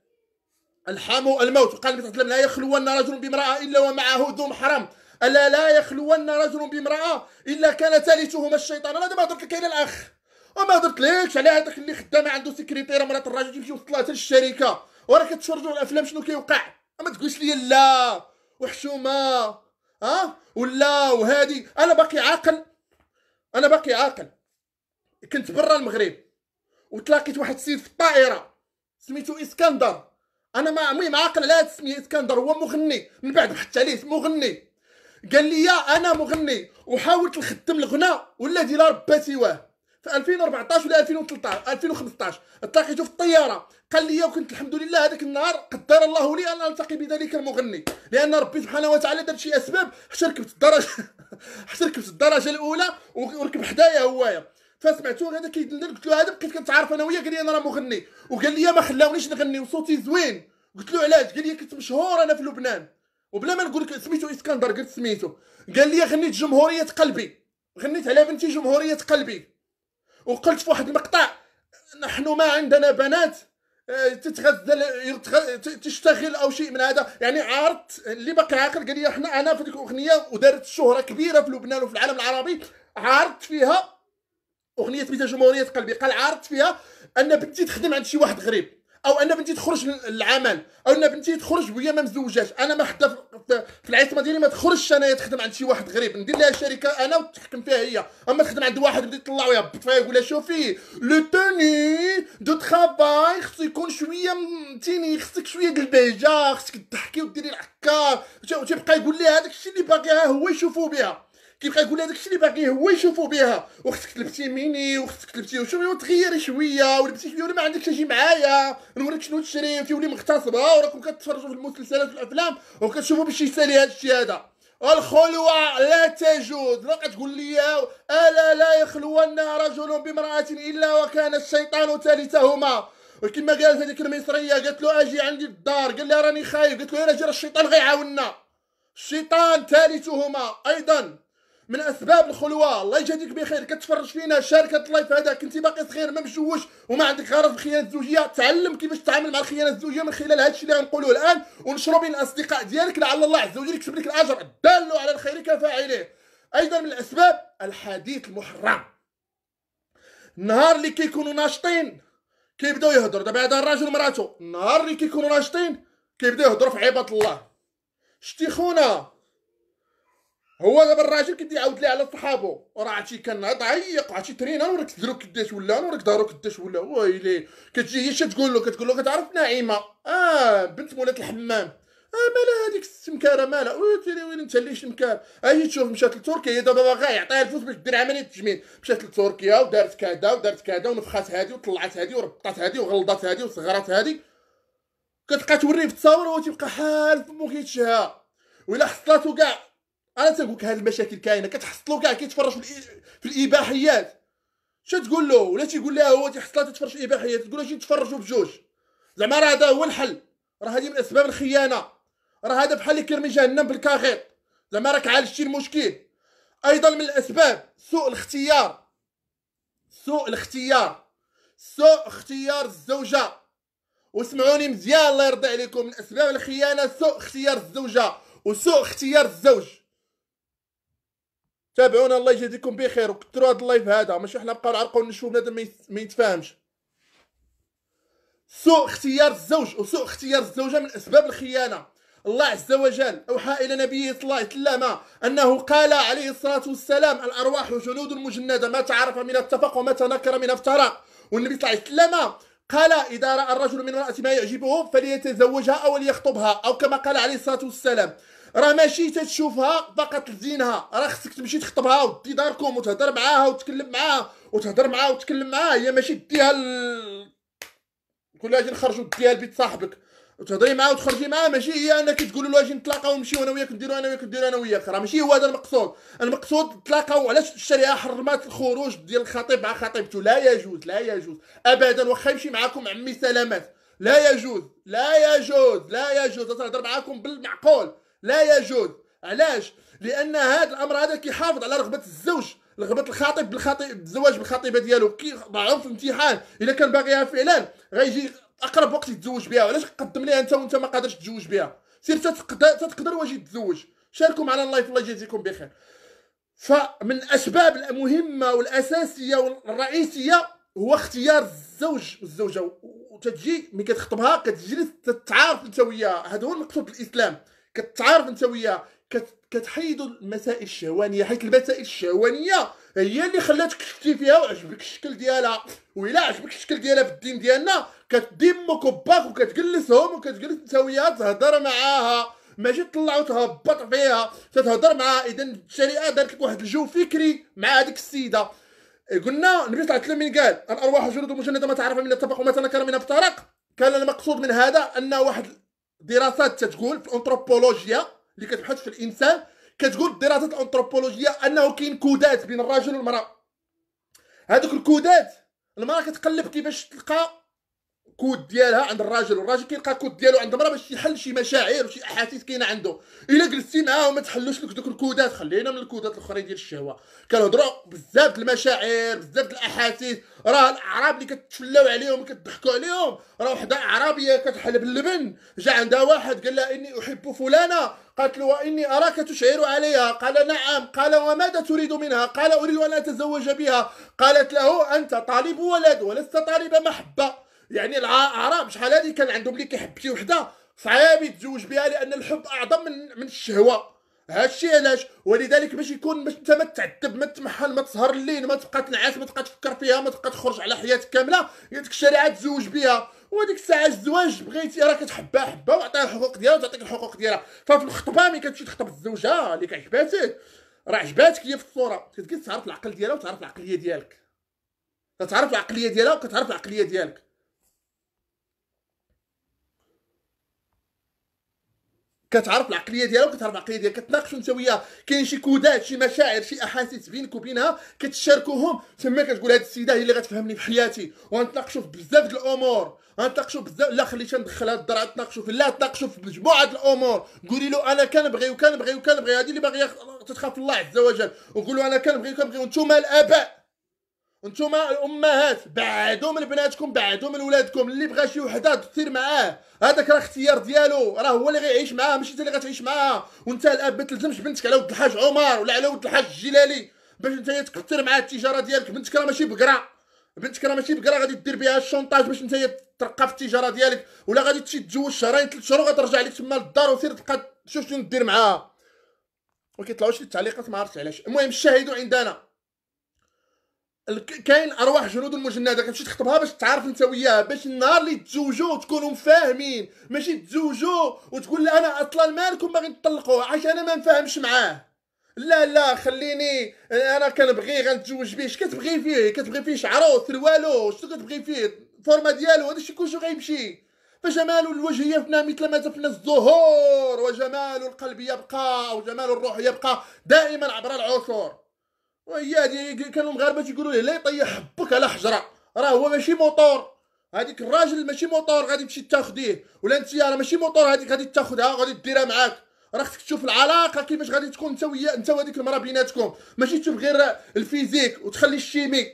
الحاموا الموت قال النبي صلى الله عليه وسلم لا يخلون رجل بامراه الا ومعه ذو محرم الا لا يخلون رجل بامراه الا كان ثالثهما الشيطان انا دابا هضرت لك الى الاخ وما هضرت ليش على هذاك اللي خدام عنده سكرتيره مرات الراجل يمشي وصلها حتى الشركه وراك كتفرجوا الافلام شنو كيوقع ما تقولش لي لا وحشومه ها ولا وهذه انا باقي عاقل انا باقي عاقل كنت برا المغرب وتلاقيت واحد السيد في الطائره سميتو اسكندر انا ما ما عاقل على هاد السميه اسكندر هو مغني من بعد بحثت عليه مغني قال لي انا مغني وحاولت نخدم الغنى ولا لا ربى سواه في 2014 ولا 2013 2015 تلاقيته في الطياره قال لي وكنت الحمد لله هذاك النهار قدر الله لي ان التقي بذلك المغني لان ربي سبحانه وتعالى دار شي اسباب حتى ركبت الدرجه [laughs] حتى ركبت الدرجه الاولى وركب حدايا هوايا فسمعتو هذا كيدندن قلت له هذا بقيت كنتعارف انا وياه قال لي انا راه مغني وقال لي ما خلاونيش نغني وصوتي زوين قلت له علاش قال لي كنت مشهور انا في لبنان وبلا ما نقول لك سميتو اسكندر قلت سميتو قال لي غنيت جمهوريه قلبي غنيت على بنتي جمهوريه قلبي وقلت في واحد المقطع نحن ما عندنا بنات آه، تتغزل تشتغل او شيء من هذا يعني عرضت اللي باقي عاقل قال لي احنا انا في ديك الاغنيه ودارت شهره كبيره في لبنان وفي العالم العربي عرضت فيها اغنيه بيتا جمهوريه قلبي قال عارضت فيها ان بنتي تخدم عند شي واحد غريب او ان بنتي تخرج للعمل او ان بنتي تخرج وهي ما مزوجاش انا ما حتى في العصمه ديالي ما تخرجش انايا تخدم عند شي واحد غريب ندير لها شركه انا وتحكم فيها هي اما تخدم عند واحد بدي يطلع ويهبط فيها يقول لها شوفي لو توني دو ترافاي خصو يكون شويه تيني خصك شويه ديال البهجه خصك تضحكي وديري العكار وتبقى يقول لها هذاك الشيء اللي باغيها هو يشوفو بها كيبقى يقول لها داكشي اللي باقي هو يشوفو بها وختك تلبسي ميني وختك تلبسي وشوفي وتغيري شويه ولبسي شويه ما عندكش اجي معايا نوريك شنو تشري وتولي مغتصبه وراكم كتفرجوا في المسلسلات والافلام وكتشوفوا باش يسالي هذا الشيء هذا الخلوة لا تجوز لا تقول لي ألا لا يخلون رجل بامرأة إلا وكان الشيطان ثالثهما وكما قالت هذيك المصرية قالت له أجي عندي الدار قال لها راني خايف قالت له أنا جرى الشيطان غيعاوننا الشيطان ثالثهما أيضا من اسباب الخلوه الله يجازيك بخير كتفرج فينا شاركه اللايف هذا كنتي باقي صغير ما مشوش وما عندك غرض في الخيانه الزوجيه تعلم كيفاش تتعامل مع الخيانه الزوجيه من خلال هذا الشيء اللي غنقولوه الان ونشرو بين الاصدقاء ديالك لعل الله عز وجل يكتب لك الاجر الدال على الخير كفاعله ايضا من الاسباب الحديث المحرم النهار اللي كيكونوا ناشطين كيبداو يهضروا دابا هذا الراجل مراته النهار اللي كيكونوا ناشطين كيبداو يهضروا في عباد الله شتي خونا هو دابا الراجل كيدي عاود ليه على صحابو راه عرفتي كان ضعيق عرفتي ترينا وراك صدرو كداش ولا وراك دارو كداش ولا ويلي كتجي هي تقول له كتقول له كتعرف نعيمه اه بنت مولات الحمام اه مالها هذيك السمكاره مالها ويلي وين انت اللي شمكار اه تشوف مشات لتركيا هي دابا باغا يعطيها الفلوس باش دير عمليه التجميل مشات لتركيا ودارت كذا ودارت كذا ونفخات هادي وطلعت هادي وربطات هادي وغلضات هادي وصغرات هادي كتبقى توريه في التصاور وهو تيبقى حال في كيتشها ولا حصلاتو كاع انا تنقول لك هذه المشاكل كاينه كتحصلوا كاع كيتفرج في الاباحيات شنو تقول له ولا تيقول لها هو تيحصل تتفرج في الاباحيات تقول لها شي تفرجوا بجوج زعما راه هذا هو الحل راه هذه من اسباب الخيانه راه هذا بحال اللي كيرمي جهنم بالكاغيط زعما راك عالجتي المشكل ايضا من الاسباب سوء الاختيار سوء الاختيار سوء اختيار الزوجه واسمعوني مزيان الله يرضي عليكم من اسباب الخيانه سوء اختيار الزوجه وسوء اختيار الزوج تابعونا الله يجازيكم بخير وكثروا هذا اللايف هذا ماشي حنا نبقاو نعرقوا ونشوفوا بنادم ما يتفاهمش سوء اختيار الزوج وسوء اختيار الزوجه من اسباب الخيانه الله عز وجل اوحى الى نبيه صلى الله عليه وسلم انه قال عليه الصلاه والسلام الارواح جنود مجنده ما تعرف من اتفق وما تنكر من افترى والنبي صلى الله عليه وسلم قال اذا راى الرجل من امراه ما يعجبه فليتزوجها او ليخطبها او كما قال عليه الصلاه والسلام راه ماشي تتشوفها فقط لزينها راه خصك تمشي تخطبها ودي داركم وتهضر معاها وتكلم معاها وتهضر معاها وتكلم معاها هي ماشي ديها ال... كل اجي نخرجوا ديها لبيت صاحبك وتهضري معاه وتخرجي معاه ماشي هي انك تقول له اجي نتلاقاو نمشيو انا وياك نديرو انا وياك نديرو انا وياك راه ماشي هو هذا المقصود المقصود تلاقاو علاش الشريعه حرمات الخروج ديال الخطيب مع خطيبته لا يجوز لا يجوز ابدا واخا يمشي معاكم عمي سلامات لا يجوز لا يجوز لا يجوز تهضر معاكم بالمعقول لا يجوز علاش لان هذا الامر هذا كيحافظ على رغبه الزوج رغبه الخاطب بالخطيب الزواج بالخطيبه ديالو كي ضاعوا في الامتحان الا كان باغيها فعلا غيجي اقرب وقت يتزوج بها علاش قدم ليها انت وانت ما قادرش تتزوج بها سير تتقدر تتقدر واجي تتزوج شاركوا معنا اللايف الله يجازيكم بخير فمن الاسباب المهمه والاساسيه والرئيسيه هو اختيار الزوج والزوجه وتتجي ملي كتخطبها كتجلس تتعارف انت وياها هذا هو المقصود الاسلام كتعارف انت وياه كتحيدوا المسائل الشهوانيه حيت المسائل الشهوانيه هي اللي خلاتك شفتي فيها وعجبك الشكل ديالها وإلا عجبك الشكل ديالها في الدين ديالنا كتديمك امك وباك وكتجلسهم وكتجلس انت وياها تهضر معاها ماشي تطلع وتهبط فيها تتهضر معاها اذا الشريعه دارت لك واحد الجو فكري مع هذيك السيده قلنا النبي صلى الله عليه وسلم قال الارواح جلود مجنده ما تعرف من اتفق وما تنكر من الطرق كان المقصود من هذا ان واحد دراسات تتقول في الانثروبولوجيا اللي كتبحث في الانسان كتقول الدراسات الانثروبولوجيا انه كاين كودات بين الراجل والمراه هذوك الكودات المراه كتقلب كيفاش تلقى كود ديالها عند الراجل والراجل كيلقى كود ديالو عند المراه باش يحل شي مشاعر وشي احاسيس كاينه عنده الا جلستي معاه وما تحلوش لك دوك الكودات خلينا من الكودات الاخرين ديال الشهوه كنهضروا بزاف د المشاعر بزاف د الاحاسيس راه الاعراب اللي كتفلاو عليهم كتضحكوا عليهم راه وحده اعرابيه كتحلب اللبن جا عندها واحد قال لها اني احب فلانه قالت له واني اراك تشعر عليها قال نعم قال وماذا تريد منها قال اريد ان اتزوج بها قالت له انت طالب ولد ولست طالب محبه يعني العرب شحال هذه كان عندهم اللي كيحب شي وحده صعيب يتزوج بها لان الحب اعظم من من الشهوه هادشي علاش ولذلك باش يكون باش انت ما تعذب ما تمحل ما تسهر الليل ما تبقى تنعس ما تبقى تفكر فيها ما تبقى تخرج على حياتك كامله ديك الشريعه تزوج بها وديك الساعه الزواج بغيتي راه كتحبها حبه وعطيها الحقوق ديالها وتعطيك الحقوق ديالها ففي الخطبه ملي كتمشي تخطب الزوجه اللي كعجباتك راه عجباتك هي في الصوره كتقدر تعرف العقل ديالها وتعرف العقليه ديالك كتعرف العقليه ديالها وكتعرف العقليه ديالك كتعرف العقليه ديالها وكتعرف العقليه ديالها كتناقشوا انت وياها كاين شي كودات شي مشاعر شي احاسيس بينك وبينها كتشاركوهم تما كتقول هذه السيده هي اللي غتفهمني في حياتي وغنتناقشوا في بزاف ديال الامور غنتناقشوا بزاف لا خليتها ندخل هاد الدرع تناقشوا في لا تناقشوا في مجموعه الامور قولي له انا كنبغي وكنبغي وكنبغي هذه اللي باغيه تتخاف الله عز وجل له انا كنبغي وكنبغي وانتم الاباء نتوما الامهات بعدوا من بناتكم بعدوا من ولادكم اللي بغى شي وحده تصير معاه هذاك راه اختيار ديالو راه هو اللي غيعيش معاه ماشي انت اللي غتعيش معاه وانت الاب ما تلزمش بنتك على ود الحاج عمر ولا على ود الحاج الجلالي باش انت تكثر مع التجاره ديالك بنتك راه ماشي بقره بنتك راه ماشي بقره غادي دير بها الشونطاج باش انت ترقى في التجاره ديالك ولا غادي تمشي تزوج شهرين ثلاث شهور وغترجع لك تما للدار وسير تلقى شوف شنو دير معاها ما كيطلعوش لي التعليقات ما عرفتش علاش المهم الشاهد عندنا كاين ارواح جنود المجنده كتمشي تخطبها باش تعرف انت وياها باش النهار اللي تزوجوا تكونوا مفاهمين ماشي تزوجوا وتقول لها انا اصلا مالكم باغي نطلقوه عشان انا ما نفهمش معاه لا لا خليني انا كنبغي غنتزوج بيه اش كتبغي فيه كتبغي فيه شعرو سروالو شنو كتبغي فيه فورما ديالو هذا الشيء كلشي غيمشي فجمال الوجه يفنى مثل ما تفنى الزهور وجمال القلب يبقى وجمال الروح يبقى دائما عبر العصور يعني كانوا المغاربه تيقولوا ليه لا يطيح حبك على حجره راه هو ماشي موطور هذيك الراجل ماشي موطور غادي تمشي تاخذيه ولا انت راه ماشي موطور هذيك غادي تاخذها غادي ديرها معاك راه خصك تشوف العلاقه كيفاش غادي تكون انت ويا انت وهذيك المراه بيناتكم ماشي تشوف غير الفيزيك وتخلي الشيمي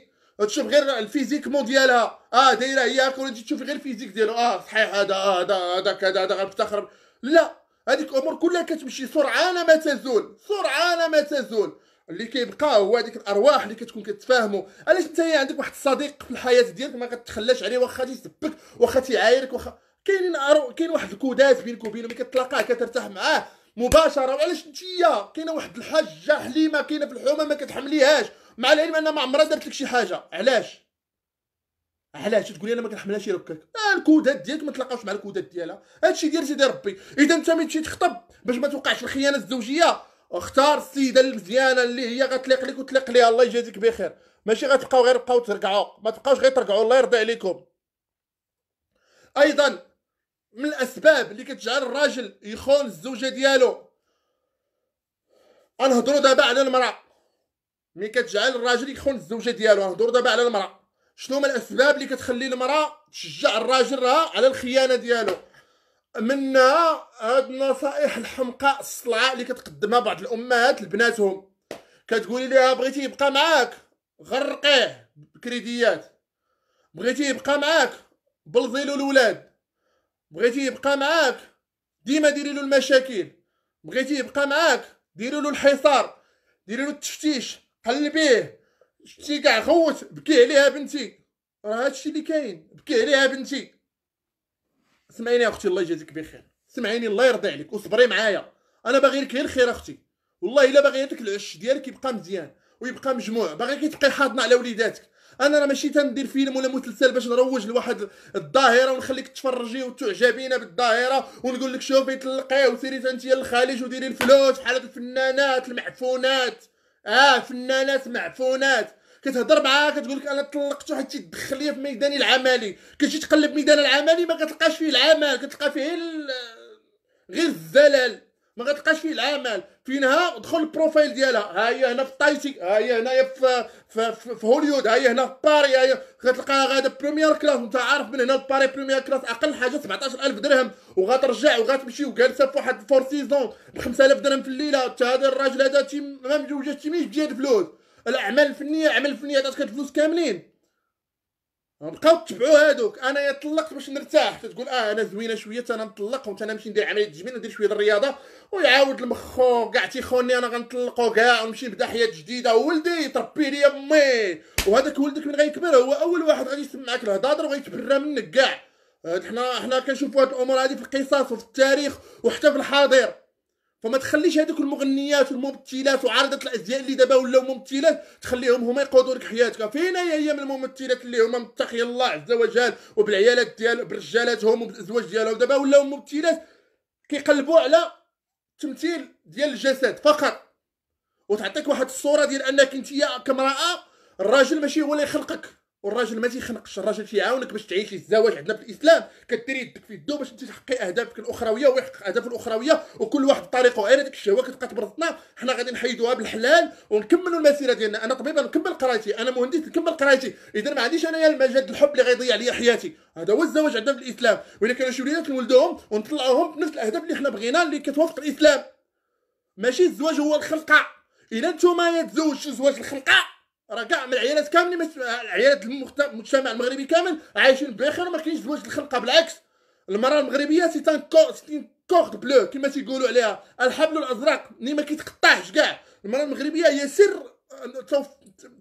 تشوف غير الفيزيك مون ديالها اه دايره هي ولا تشوف غير الفيزيك ديالو اه صحيح هذا هذا هذا كذا هذا غنفتخر لا هذيك الامور كلها كتمشي سرعان ما تزول سرعان ما تزول اللي كيبقى هو هذيك الارواح اللي كتكون كتفاهموا علاش انت عندك واحد الصديق في الحياه ديالك ما كتخلاش عليه واخا تيسبك واخا تيعايرك واخا كاينين أرو... كاين واحد الكودات بينك وبينه ملي كتلاقاه كترتاح معاه مباشره وعلاش نتيا كاينه واحد الحاجه حليمه كاينه في الحومه ما كتحمليهاش مع العلم انها ما عمرها دارت لك شي حاجه علاش علاش تقول لي انا ما كنحملهاش يركك آه الكودات ديالك ما تلاقاوش مع الكودات ديالها هادشي ديال سيدي ربي اذا انت ملي تمشي تخطب باش ما توقعش الخيانه الزوجيه اختار السيده المزيانه اللي هي غتليق لك وتليق ليها الله يجازيك بخير ماشي غتبقاو غير بقاو ترقعوا ما تبقاوش غير ترقعوا الله يرضي عليكم ايضا من الاسباب اللي كتجعل الراجل يخون الزوجه ديالو غنهضروا دابا على المراه ملي كتجعل الراجل يخون الزوجه ديالو غنهضروا دابا على المراه شنو هما الاسباب اللي كتخلي المراه تشجع الراجل راه على الخيانه ديالو منها هاد النصائح الحمقاء الصلعاء اللي كتقدمها بعض الامهات لبناتهم كتقولي ليها بغيتي يبقى معاك غرقيه بكريديات بغيتي يبقى معاك بلضي له الولاد بغيتي يبقى معاك ديما ديري له المشاكل بغيتي يبقى معاك ديري له الحصار ديري له التفتيش قلبيه شتي كاع غوت بكي عليها بنتي راه هادشي اللي كاين بكي عليها بنتي سمعيني اختي الله يجازيك بخير سمعيني الله يرضي عليك وصبري معايا انا باغي لك غير الخير اختي والله الا باغي هذاك العش ديالك يبقى مزيان ويبقى مجموع باغيك تبقي حاضنه على وليداتك انا راه ماشي تندير فيلم ولا مسلسل باش نروج لواحد الظاهره ونخليك تفرجي وتعجبينا بالظاهره ونقول لك شوفي تلقيه وسيري انت للخليج وديري الفلوس بحال الفنانات المعفونات اه فنانات معفونات كتهضر معاه كتقول لك انا طلقت واحد دخل ليا في ميداني العملي كتجي تقلب ميدان العملي ما كتلقاش فيه العمل كتلقى فيه غير الزلل ما غتلقاش فيه العمل فينها دخل البروفايل ديالها ها هي هنا في طايتي ها هي هنايا في في, في, في هوليود ها هي هنا في باري ها هي كتلقاها غادا بريمير كلاس انت عارف من هنا لباري بريمير كلاس اقل حاجه 17000 درهم وغترجع وغتمشي وجالسه في واحد فور سيزون ب 5000 درهم في الليله انت هذا الراجل هذا ما مزوجاتش تيميش بجد فلوس الاعمال الفنيه اعمال فنيه عطاتك الفلوس كاملين بقاو تبعوا هادوك انايا طلقت باش نرتاح تقول اه انا زوينه شويه انا نطلق وانت انا نمشي ندير عمليه تجميل ندير شويه الرياضه ويعاود المخو كاع تيخوني انا غنطلقو كاع ونمشي نبدا حياه جديده ولدي تربي لي امي وهذاك ولدك من غيكبر هو اول واحد غادي يسمعك الهضاضر وغيتبرى منك كاع آه، حنا حنا كنشوفوا هاد الامور هادي في القصص وفي التاريخ وحتى في الحاضر فما تخليش هذوك المغنيات والممثلات وعارضه الازياء اللي دابا ولاو ممثلات تخليهم هما يقودوا لك حياتك فين هي هي من الممثلات اللي هما متقي الله عز وجل وبالعيالات ديال برجالاتهم وبالازواج ديالهم دابا ولاو ممثلات كيقلبوا على تمثيل ديال الجسد فقط وتعطيك واحد الصوره ديال انك انت كامراه الراجل ماشي هو اللي خلقك والراجل ما تيخنقش الراجل تيعاونك باش تعيشي الزواج عندنا في الاسلام كدير يدك في يدو باش انت تحقي اهدافك الاخرويه ويحقق اهدافه الاخرويه وكل واحد بطريقه غير هذيك الشهوه كتبقى تبرطنا حنا غادي نحيدوها بالحلال ونكملوا المسيره ديالنا انا طبيب نكمل قرايتي انا مهندس نكمل قرايتي اذا ما عنديش انايا المجال الحب اللي غيضيع لي حياتي هذا هو الزواج عندنا في الاسلام ولا كانوا شي وليدات نولدوهم ونطلعوهم بنفس الاهداف اللي حنا بغينا اللي كتوافق الاسلام ماشي الزواج هو الخلقه الا نتوما يا تزوجتوا زواج الخلقه راه كاع من العيالات كاملين العيالات المجتمع المغربي كامل عايشين بخير وما كاينش زواج الخلقه بالعكس المراه المغربيه سي تان كو سي كورد بلو كما تيقولوا عليها الحبل الازرق اللي ما كيتقطعش كاع المراه المغربيه هي سر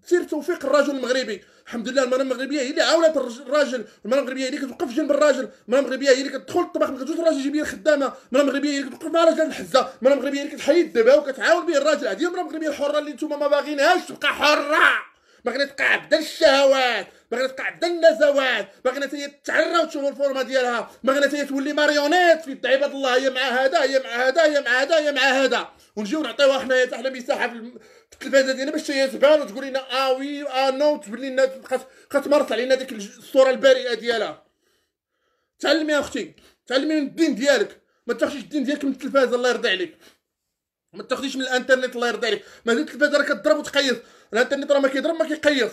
سير توفيق الرجل المغربي الحمد لله المراه المغربيه هي اللي عاونت الراجل المراه المغربيه هي اللي كتوقف جنب الراجل المراه المغربيه هي اللي كتدخل الطبخ كتجوز الراجل يجيب لي الخدامه المراه المغربيه هي اللي كتوقف مع راجل الحزه المراه المغربيه هي اللي كتحيد الدبا وكتعاون به الراجل هذه المراه المغربيه الحره اللي نتوما ما باغينهاش تبقى حره باغينا تبقى عبدا الشهوات باغينا تبقى عبدا النزوات باغينا هي تتعرى وتشوف الفورمه ديالها باغينا هي تولي ماريونيت في يد عباد الله هي مع هذا هي مع هذا هي مع هذا هي مع هذا ونجيو نعطيوها حنايا حنا مساحه في التلفازه ديالنا باش هي تبان وتقول لنا اه وي اه نو تبان لنا تبقى علينا ديك الصوره البريئه ديالها تعلمي اختي تعلمي من الدين ديالك ما تاخذيش الدين ديالك من التلفازه الله يرضي عليك ما تاخذيش من الانترنت الله يرضي عليك ما التلفازه راه كضرب وتقيص الانترنت راه ما كيضرب ما كيقيص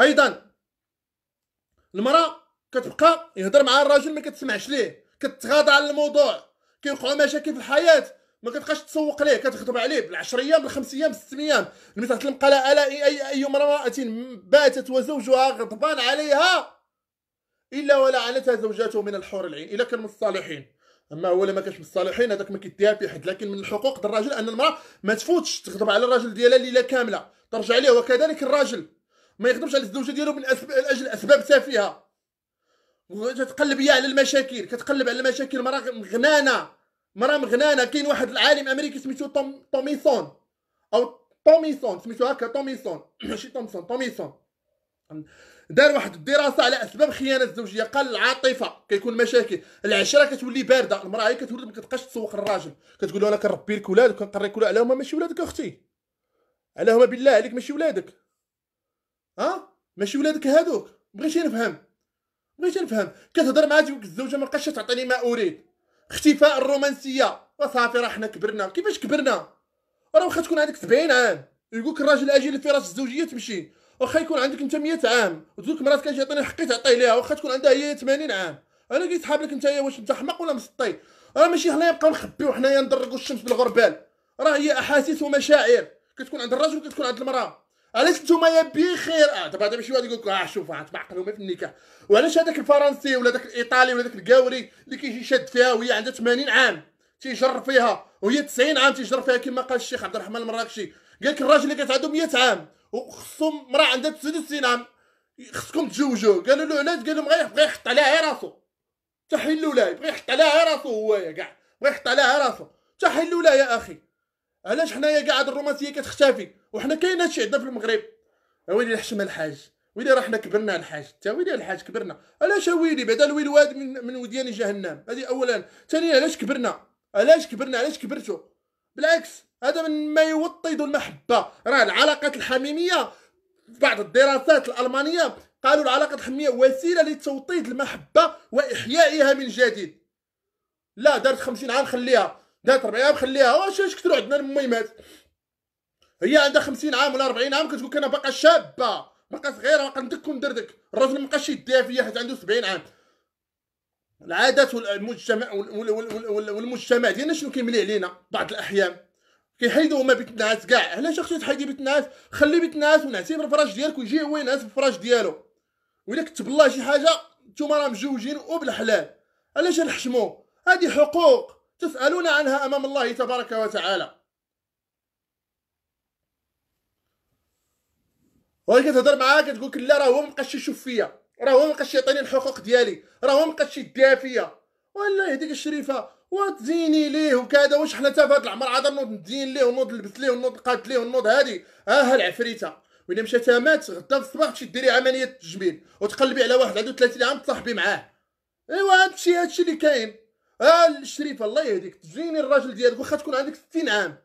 ايضا المراه كتبقى يهضر مع الراجل ما كتسمعش ليه كتغاضى على الموضوع كيوقعوا مشاكل في الحياه ما كتبقاش تسوق ليه كتغضب عليه بال10 ايام بال5 ايام ب6 ايام المثل تلم قال الا اي اي امراه باتت وزوجها غضبان عليها الا ولعنتها زوجته من الحور العين الا كان من الصالحين اما هو ما كانش من الصالحين هذاك ما كيديها في حد لكن من الحقوق ديال الراجل ان المراه ما تفوتش تغضب على الراجل ديالها ليله كامله ترجع ليه وكذلك الراجل ما يغضبش على الزوجه ديالو من أسب... اجل اسباب تافهه وتتقلب يا على المشاكل كتقلب على المشاكل مرا مغنانه مرا مغنانه كاين واحد العالم امريكي سميتو طوم توميسون او توميسون سميتو هكا توميسون [clears throat] ماشي تومسون توميسون دار واحد الدراسه على اسباب خيانه الزوجيه قال العاطفه كيكون مشاكل العشره كتولي بارده المراه هي كتولي ما كتبقاش تسوق الراجل كتقول له انا كنربي لك وكنقري لك على علاه ماشي ولادك اختي علاه بالله عليك ماشي ولادك ها ماشي ولادك هادوك بغيتي نفهم بغيت نفهم كتهضر مع جوج الزوجه ما بقاش تعطيني ما اريد اختفاء الرومانسيه وصافي راه حنا كبرنا كيفاش كبرنا راه واخا تكون عندك 70 عام يقولك الراجل اجل في راس الزوجيه تمشي واخا يكون عندك انت 100 عام وتقولك مراتك كان يعطيني حقي تعطيه ليها واخا تكون عندها هي 80 عام انا قلت صحاب لك انت واش انت حماق ولا مسطي راه ماشي حنا نبقاو نخبيو حنايا ندرقو الشمس بالغربال راه هي احاسيس ومشاعر كتكون عند الراجل وكتكون عند المراه علاش نتوما يا بخير اه دابا ماشي واحد يقول لك اه شوف غتبعقلوا ما في النكاح وعلاش هذاك الفرنسي ولا ذاك الايطالي ولا ذاك الكاوري اللي كيجي شاد فيها وهي عندها 80 عام تيجر فيها وهي 90 عام تيجر فيها كما قال الشيخ عبد الرحمن المراكشي قال لك الراجل اللي كتعدو 100 عام وخصو مراه عندها 69 عام خصكم تزوجوا قالوا له علاش قال لهم غير بغا يحط عليها غير راسو حتى حلو لا بغا يحط عليها غير راسو هو كاع بغا يحط عليها غير راسو حتى حلو لا يا اخي علاش حنايا قاعد الرومانسيه كتختفي وحنا كاين هادشي عندنا في المغرب ويلي الحشمه الحاج ويلي راه حنا كبرنا الحاج تا ويلي الحاج كبرنا علاش ويلي بعدا الواد من, من وديان جهنم هذه اولا ثانيا علاش كبرنا علاش كبرنا علاش كبرتو بالعكس هذا من ما يوطد المحبه راه العلاقات الحميميه في بعض الدراسات الالمانيه قالوا العلاقه الحميميه وسيله لتوطيد المحبه واحيائها من جديد لا دارت خمسين عام خليها لا عام خليها واش اش كثروا عندنا الميمات هي عندها 50 عام ولا 40 عام كتقول انا باقا شابه باقا صغيره باقا ندك وندردك الراجل مابقاش يديها فيا حيت عنده 70 عام العادات والمجتمع والمجتمع ديالنا شنو كيملي علينا بعض الاحيان كيحيدوا هما بيت الناس كاع علاش اختي تحيدي بيت الناس خلي بيت الناس في الفراش ديالك ويجي هو ينعس في الفراش ديالو وإلا كتب الله شي حاجه نتوما راه مزوجين وبالحلال علاش نحشمو هادي حقوق تسألون عنها أمام الله تبارك وتعالى وهي كتهضر معاه كتقول لك لا راه هو مابقاش يشوف فيا راه هو مابقاش يعطيني الحقوق ديالي راه هو مابقاش يديها فيا والله يهديك الشريفه وتزيني ليه وكذا واش حنا تا في العمر عاد نوض نزين ليه ونوض نلبس ليه ونوض نقاد ليه ونوض هادي ها العفريته وإلا مشات مات غدا في الصباح تمشي ديري عمليه تجميل وتقلبي على واحد عنده 30 عام تصاحبي معاه ايوا هادشي هادشي اللي كاين اه الشريف الله يهديك تزيني الراجل ديالك واخا تكون عندك 60 عام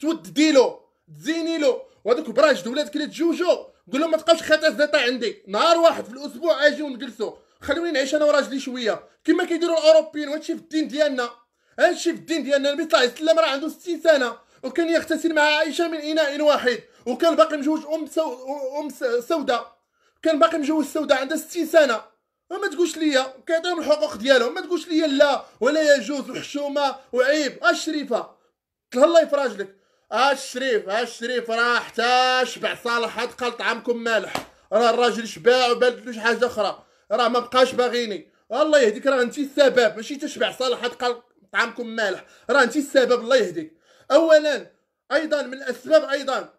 تودي له تزيني له وهذوك براجد ولادك اللي تجوجو قول لهم ما تبقاوش خاتاس داتا عندي نهار واحد في الاسبوع اجي ونجلسوا خلوني نعيش انا وراجلي شويه كما كيديروا الاوروبيين وهادشي في الدين ديالنا هادشي في الدين ديالنا النبي صلى الله عليه وسلم راه عنده 60 سنه وكان يغتسل مع عائشه من اناء واحد وكان باقي مجوج ام سو... ام سوداء كان باقي مجوج سوداء عندها 60 سنه ما تقولش ليا كيعطيهم الحقوق ديالهم ما تقولش ليا لا ولا يجوز وحشومه وعيب الشريفه الله في راجلك الشريف الشريف راه حتى شبع صالح قال طعامكم مالح راه الراجل شبع وبالت له حاجه اخرى راه ما بقاش باغيني الله يهديك راه انت السبب ماشي تشبع صالح عاد قال طعامكم مالح راه انت السبب الله يهديك اولا ايضا من الاسباب ايضا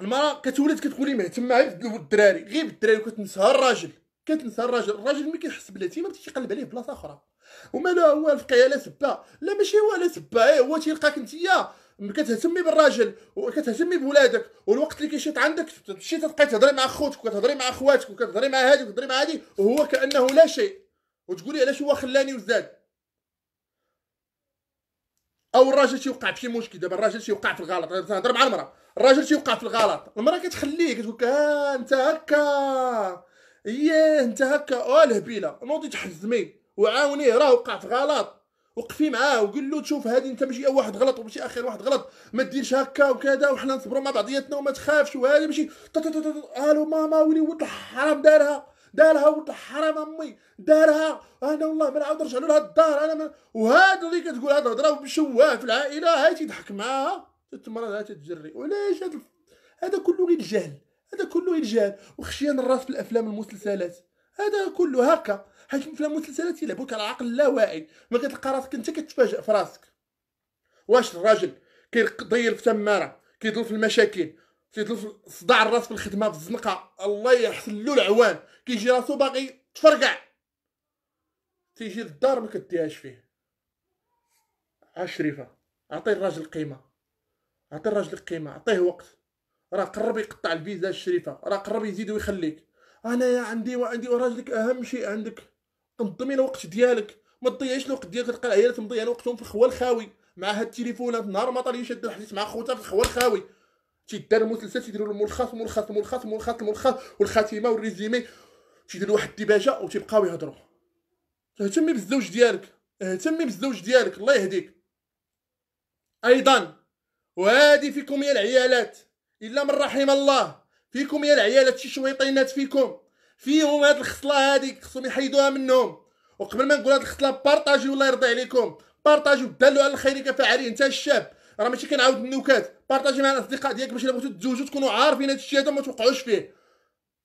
المراه كتولد كتقولي مهتمه غير بالدراري غير بالدراري وكتنسى الراجل كتنسى الراجل الراجل ملي كيحس بالاهتمام تيقلب عليه بلاصه اخرى وما لا هو الفقيه لا سبه لا ماشي هو لا سبه ايه هو تيلقاك انتيا كتهتمي بالراجل وكتهتمي بولادك والوقت اللي كيشيط عندك تمشي تبقى تهضري مع خوتك وكتهضري مع خواتك وكتهضري مع هذيك وكتهضري مع هادي وهو كانه لا شيء وتقولي علاش هو خلاني وزاد او الراجل تيوقع في شي مشكل دابا الراجل تيوقع في الغلط تهضر مع المراه الراجل تيوقع في الغلط المراه كتخليه كتقول لك آه، انت هكا ايه انت هكا اوله آه، الهبيله نوضي تحزمي وعاونيه راه وقعت غلط وقفي معاه وقول له تشوف هذه انت ماشي اول واحد غلط وماشي اخر واحد غلط ما ديرش هكا وكذا وحنا نصبروا مع بعضياتنا وما تخافش وهذه ماشي الو ماما ولي ولد الحرام دارها دارها ولد الحرام امي دارها انا والله ما نعاود نرجع لها الدار انا وهذا اللي كتقول هذا الهضره مشواه في العائله هاي تيضحك معاها تتمرن هاي تتجري وعلاش هذا هذا كله غير جهل هذا كله الجال وخشيان الراس في الافلام المسلسلات هذا كله هكا حيت الافلام المسلسلات يلعبوك على عقل اللاواعي ما كتلقى راسك انت كتفاجئ في راسك واش الراجل كيضيل في تماره كيضل في المشاكل كيضل في صداع الراس في الخدمه في الزنقه الله يحسن له العوان كيجي راسو باقي تفرقع تيجي للدار ما كديهاش فيه عشريفه عطي الراجل قيمه عطي الراجل قيمه عطيه وقت راه قرب يقطع الفيزا الشريفه راه قرب يزيد ويخليك انايا عندي وعندي وراجلك اهم شيء عندك تنظمي الوقت ديالك ما تضيعيش الوقت ديالك تلقى العيالات مضيعين وقتهم في الخوا الخاوي مع هاد التليفونات نهار ما طالي يشد الحديث مع خوتها في الخوا الخاوي تيدار المسلسل تيديروا الملخص ملخص ملخص ملخص ملخص والخاتمه والريزيمي تيديروا واحد الديباجه وتيبقاو يهضروا اهتمي بالزوج ديالك اهتمي بالزوج ديالك الله يهديك ايضا وهادي فيكم يا العيالات الا من رحم الله فيكم يا العيالات شي شويطينات فيكم فيهم هاد الخصله هادي خصهم يحيدوها منهم وقبل ما نقول هاد الخصله بارطاجيو الله يرضي عليكم بارطاجيو دالو على الخير كفاعلين انت الشاب راه ماشي كنعاود النكات بارطاجي مع الاصدقاء ديالك باش الا بغيتو تزوجو تكونوا عارفين هاد هذا ما توقعوش فيه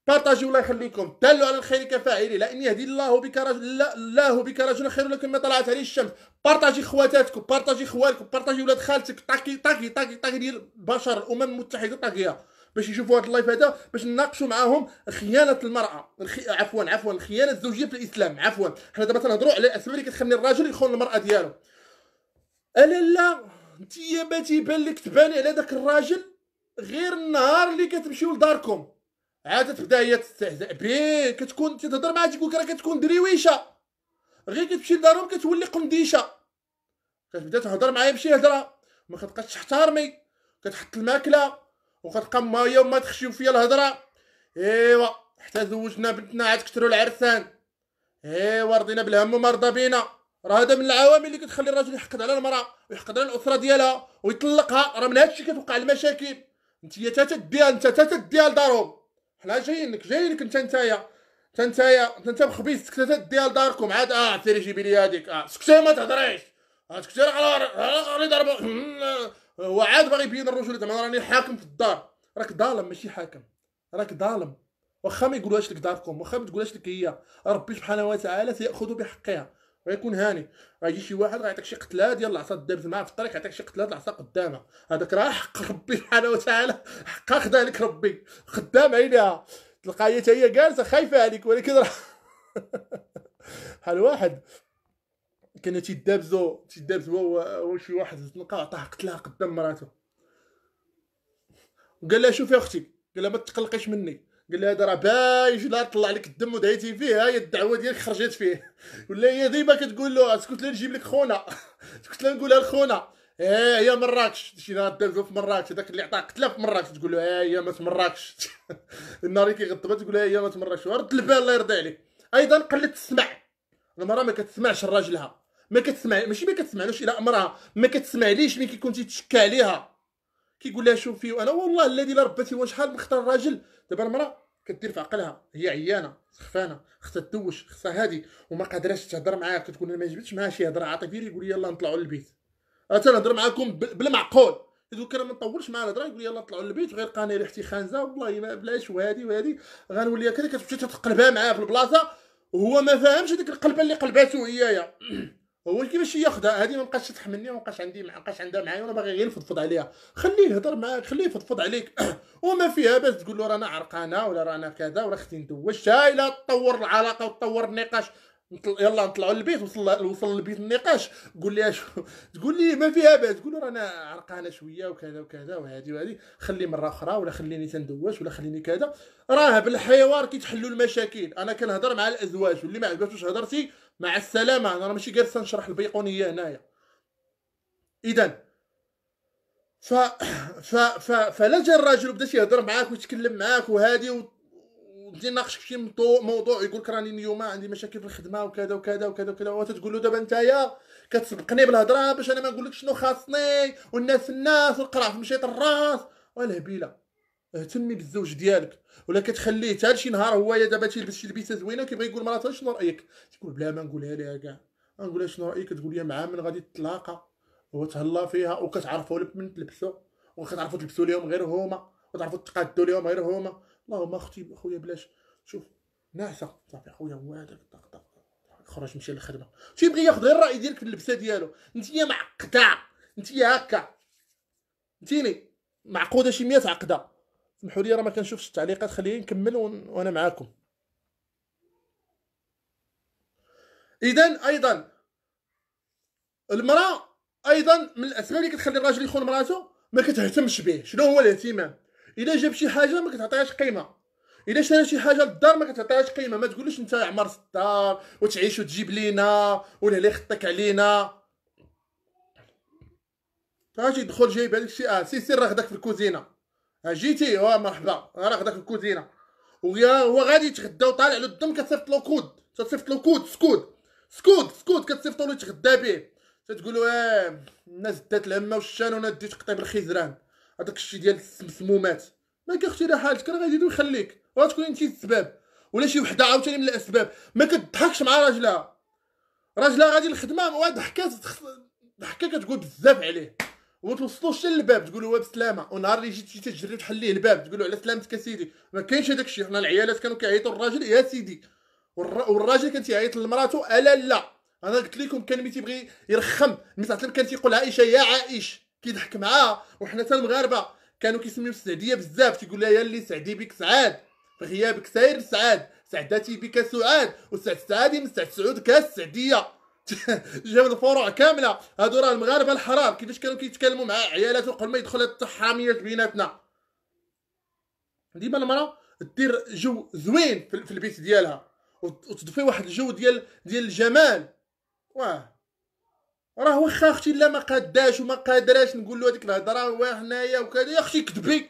بارطاجيو الله يخليكم دلوا على الخير كفاعله لان يهدي الله بك رجل الله بك رجلا خير لكم ما طلعت عليه الشمس بارطاجي خواتاتكم بارطاجي خوالكم بارطاجي ولاد خالتك طاكي طاكي طاكي طاكي ديال البشر الامم المتحده طاكيه باش يشوفوا هذا اللايف هذا باش نناقشوا معاهم خيانه المراه الخي... عفوا عفوا الخيانه الزوجيه في الاسلام عفوا حنا دابا تنهضروا على الاسباب اللي كتخلي الراجل يخون المراه ديالو الا لا انت ما تيبان لك تباني على داك الراجل غير النهار اللي كتمشيو لداركم عاد تبدا هي تستهزأ بيه كتكون تهضر معاه تيقول راه كتكون درويشه غير كتمشي لدارهم كتولي قنديشه كتبدا تهضر معايا بشي هضره ما كتبقاش تحترمي كتحط الماكله وكتبقى ما هي وما تخشيو فيا الهضره ايوا حتى زوجنا بنتنا عاد كثروا العرسان ايوا رضينا بالهم وما رضى بينا راه هذا من العوامل اللي كتخلي الراجل يحقد على المراه ويحقد على الاسره ديالها ويطلقها راه من هادشي كتوقع المشاكل انت تا تديها انت تا تديها لدارهم حنا جايين لك جايين لك انت نتايا انت نتايا انت مخبيز سكتات ديال داركم عاد اه سيري جيبي لي هذيك اه سكتي ما تهضريش آه، سكتي راه غادي ضرب هو عاد باغي يبين الرجل زعما راني حاكم في الدار راك ظالم ماشي حاكم راك ظالم واخا ما يقولوهاش لك داركم واخا ما تقولهاش لك هي ربي سبحانه وتعالى سياخذ بحقها غيكون هاني غيجي شي واحد غيعطيك شي قتله ديال العصا دابت معاه في الطريق يعطيك شي قتله ديال العصا قدامها هذاك راه حق ربي سبحانه وتعالى حقها خدا لك ربي خدام عينيها تلقاها حتى هي جالسه خايفه عليك ولكن راه بحال [laughs] واحد كان تيدابزو تيدابز هو شي واحد زنقه عطاه قتله قدام مراته قال لها شوفي اختي قال لها ما تقلقيش مني قال لها هذا راه بايج لا طلع لك الدم ودعيتي فيه هاي الدعوه ديالك خرجت فيه ولا هي ديما كتقول له اسكت لا نجيب لك خونا اسكت [laughs] لا نقولها لخونا ها إيه, هي مراكش شي نهار دابزو في مراكش هذاك اللي عطاه قتله في مراكش تقول له ها إيه, هي ما تمراكش [laughs] النهار اللي كيغضبها تقول لها إيه, هي ما تمراكش رد البال الله يرضي عليك ايضا قلت تسمع المراه ما كتسمعش لراجلها ما كتسمع ماشي ما كتسمعلوش الى امراه ما كتسمعليش ملي كيكون تيتشكى عليها كيقول لها شوفي وانا والله الذي لا ربتي واش شحال مختار الراجل دابا المراه كدير في عقلها هي عيانه سخفانه خصها تدوش خصها هادي وما قادراش تهضر معايا كتقول ما جبتش معاها شي هضره عاطفيه يقول يلا نطلعوا للبيت انا نهضر معاكم بالمعقول دوك انا ما نطولش مع الهضره يقول يلا نطلعوا للبيت غير لقاني ريحتي خانزه والله ما بلاش وهادي وهادي غنولي كذا كتمشي تتقلبها معايا في البلاصه وهو ما فاهمش هذيك القلبه اللي قلباتو هيايا [clears throat] هو كيفاش ياخذها هذه ما بقاش تحملني ما بقاش عندي ما بقاش عندها معايا وانا باغي غير نفضفض عليها خليه يهضر معاك خليه يفضفض عليك [clears throat] وما فيها باش تقول له رانا عرقانه ولا رانا كذا ولا اختي ندوش هاي لا تطور العلاقه وتطور النقاش يلا نطلعوا للبيت وصل وصل للبيت النقاش قول لي [laughs] تقول لي ما فيها باس تقول له عرقانه شويه وكذا وكذا وهذه وهذه خلي مره اخرى ولا خليني تندوش ولا خليني كذا راه بالحوار كيتحلوا المشاكل انا كنهضر مع الازواج واللي ما عجبتوش هضرتي مع السلامه انا راه ماشي جالس نشرح البيقونيه هنايا اذا ف... ف... ف... فلجا الراجل وبدا تيهضر معاك ويتكلم معاك وهادي و... وبدا يناقشك في موضوع, موضوع يقول راني اليوم عندي مشاكل في الخدمه وكذا وكذا وكذا وكذا وتقول له دابا نتايا كتسبقني بالهضره باش انا ما نقولك شنو خاصني والناس الناس والقرع في مشيط الراس والهبيله اهتمي بالزوج ديالك ولا كتخليه حتى شي نهار هو يا دابا تيلبس شي لبسه زوينه كيبغي يقول مراته شنو رايك تقول بلا ما نقولها ليها كاع نقولها شنو رايك تقول لي مع من غادي تتلاقى وتهلا فيها وكتعرفوا من تلبسوا وكتعرفوا تلبسوا ليهم غير هما وتعرفوا تقادوا ليهم غير هما اللهم اختي خويا بلاش شوف ناعسه صافي خويا هو هذاك طق طق خرج مشى للخدمه تيبغي ياخذ غير الراي ديالك في اللبسه ديالو انت معقده انت هكا انتيني معقوده شي 100 عقده الحوريه راه ما كنشوفش التعليقات خليني نكمل وانا معاكم اذا ايضا المراه ايضا من الاسباب اللي كتخلي الراجل يخون مراته ما كتهتمش به شنو هو الاهتمام الا جاب شي حاجه ما كتعطيهاش قيمه الا شرا شي حاجه للدار ما كتعطيهاش قيمه ما تقولش انت عمر الدار وتعيش وتجيب لينا ولا اللي خطك علينا تاجي يدخل جايب هذاك الشيء اه سير سير راه في الكوزينه جيتي واه مرحبا راه غدا الكوزينه ويا هو غادي يتغدى وطالع له الدم كتصيفط له كود تصيفط له كود سكود سكود سكود كتصيفطو له يتغدى به تتقول له اه الناس دات الهمه والشان وانا ديت قطيب الخزران هذاك الشيء ديال السمسمومات ما كاختي راه حالتك راه غادي يخليك تكون انت السبب ولا شي وحده عاوتاني من الاسباب ما كتضحكش مع راجلها راجلها غادي للخدمه وضحكات ضحكه كتقول بزاف عليه وما توصلوش للباب تقولوا واه بسلامه ونهار اللي جيت تجري وتحل ليه الباب تقولوا على سلامتك اسيدي ما كاينش هذاك الشيء حنا العيالات كانوا كيعيطوا الراجل يا سيدي والراجل كان تيعيط لمراته الا لا انا قلت لكم كان ميتي تيبغي يرخم مثلا كان تيقول عائشه يا عائش كيضحك معاها وحنا حتى المغاربه كانوا كيسميو السعديه بزاف تيقول لها يا اللي سعدي بك سعاد في غيابك ساير سعاد سعداتي بك سعاد وسعد سعادي يعني من سعد سعود كاس السعديه [laughs] جاب الفروع كامله هادو راه المغاربه الحرار كيفاش كانوا كيتكلموا مع عيالاته قبل ما يدخل هاد بيناتنا ديما المراه دير جو زوين في البيت ديالها وتضفي واحد الجو ديال ديال الجمال واه راه واخا اختي لا ما قاداش وما قادراش نقول له هذيك الهضره وحنايا وكذا يا اختي كذبي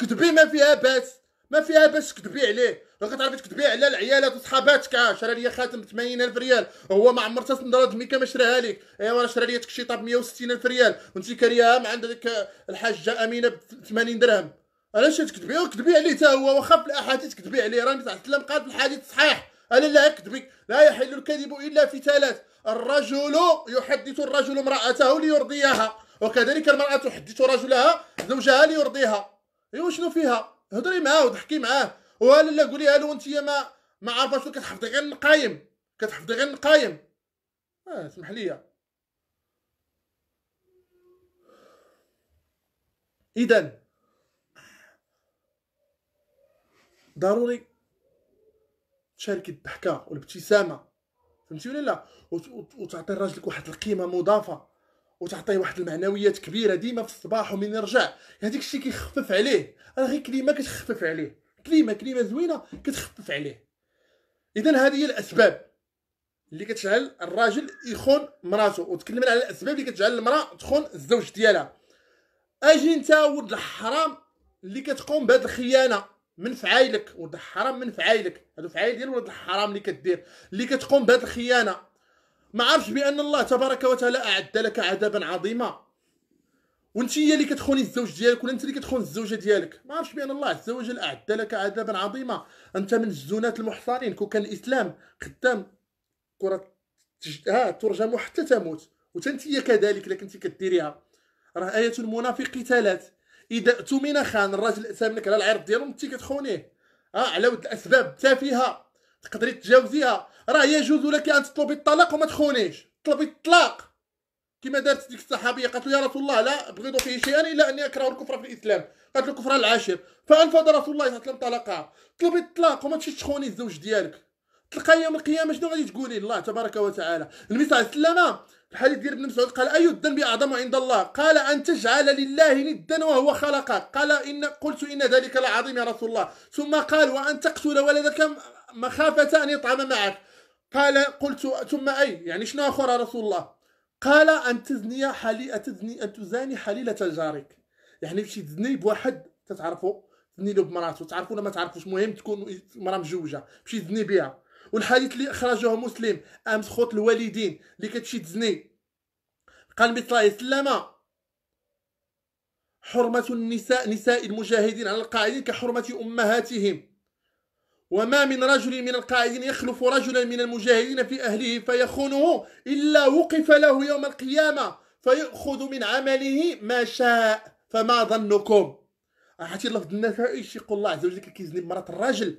كذبي ما فيها باس ما فيها باش تكذبي عليه راك كتعرفي تكذبي على العيالات وصحاباتك اه شرا ليا خاتم ب 80000 ريال هو ما عمر حتى درجه ميكا ما شراها ليك ايوا راه شرا ليا تكشيطه ب 160000 ريال وانت كاريها مع عند ديك آه، الحاجه امينه ب 80 درهم علاش تكذبي كذبي عليه حتى هو واخا في الاحاديث كذبي عليه راني تاع لا مقاد الحديث صحيح الا لا كذبي لا يحل الكذب الا في ثلاث الرجل يحدث الرجل امراته ليرضيها وكذلك المراه تحدث رجلها زوجها ليرضيها ايوا شنو فيها هضري معاه وضحكي معاه ولا لا قولي الو انت ما ما عارفاش كتحفظي غير النقايم كتحفظي غير النقايم اه سمح لي اذا ضروري تشاركي الضحكه والابتسامه فهمتي ولا لا وتعطي لراجلك واحد القيمه مضافه وتعطيه واحد المعنويات كبيره ديما في الصباح ومن يرجع هذاك الشيء كيخفف عليه راه غير كلمه كتخفف عليه كلمه كلمه زوينه كتخفف عليه اذا هذه هي الاسباب اللي كتجعل الراجل يخون مراته وتكلمنا على الاسباب اللي كتجعل المراه تخون الزوج ديالها اجي انت ولد الحرام اللي كتقوم بهذه الخيانه من فعايلك ولد الحرام من فعايلك هادو فعايل ديال ولد الحرام اللي كدير اللي كتقوم بهذه الخيانه ما عارفش بان الله تبارك وتعالى اعد لك عذابا عظيما وانت هي اللي كتخوني الزوج ديالك ولا انت اللي كتخون الزوجه ديالك ما عرفتش بان الله عز وجل اعد لك عذابا عظيما انت من الزنات المحصنين كون كان الاسلام خدام كره تج... ها ترجم حتى تموت وتنتي كذلك لكن انت كديريها راه ايه المنافق قتالات اذا اؤتمن خان الراجل اتمنك على العرض ديالو انت كتخونيه اه على ود الاسباب تافهه تقدري تجاوزيها راه يجوز لك ان تطلبي الطلاق وما تخونيش طلبي الطلاق كما دارت ديك الصحابيه قالت يا رسول الله لا بغيض فيه شيئا الا اني اكره الكفر في الاسلام قالت له الكفر العاشر فانفض رسول الله صلى الله عليه وسلم طلقها طلبي الطلاق وما تمشيش تخوني الزوج ديالك تلقى يوم القيامه شنو غادي تقولي الله تبارك وتعالى النبي صلى الله عليه وسلم بحال يدير ابن مسعود قال اي الذنب اعظم عند الله قال ان تجعل لله ندا وهو خلقك قال ان قلت ان ذلك لعظيم يا رسول الله ثم قال وان تقتل ولدك مخافه ان يطعم معك قال قلت ثم اي يعني شنو اخر يا رسول الله قال ان تزني حلي تزني ان تزاني حليله جارك يعني تمشي تزني بواحد تتعرفوا تزني له بمراته تعرفوا ولا ما تعرفوش المهم تكون مرا مزوجه تمشي تزني بها والحديث اللي اخرجه مسلم امس خوت الوالدين اللي كتمشي تزني قال النبي صلى الله عليه وسلم حرمة النساء نساء المجاهدين على القاعدين كحرمة أمهاتهم وما من رجل من القاعدين يخلف رجلا من المجاهدين في أهله فيخونه إلا وقف له يوم القيامة فيأخذ من عمله ما شاء فما ظنكم حتى لفظ النفائش يقول الله عز وجل كيزني بمرات الراجل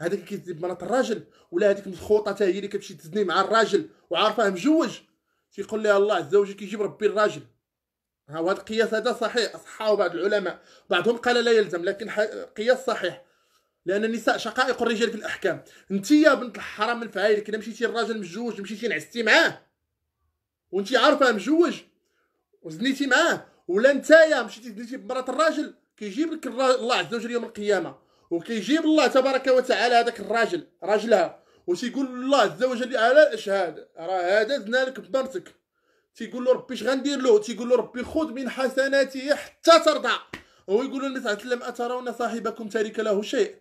هذاك كيزيد بنات الراجل ولا هذيك مخوطه حتى هي اللي كتمشي تزني مع الراجل وعارفاه مجوج تيقول لها الله عز وجل كيجيب ربي الراجل ها هذا القياس هذا صحيح اصحاه بعض العلماء بعضهم قال لا يلزم لكن قياس صحيح لان النساء شقائق الرجال في الاحكام انت يا بنت الحرام الفعايل كنا مشيتي الراجل مجوج مشيتي نعستي معاه وانت عارفه مجوج وزنيتي معاه ولا نتايا مشيتي زنيتي بمرات الراجل كيجيب لك الله عز وجل يوم القيامه وكيجيب الله تبارك وتعالى هذاك الراجل راجلها وتيقول الله عز وجل على الاشهاد راه هذا زنا لك بمرتك تيقول له ربي اش غندير له تيقول له ربي خذ من حسناته حتى ترضى ويقول النبي صلى الله عليه وسلم اترون صاحبكم تارك له شيء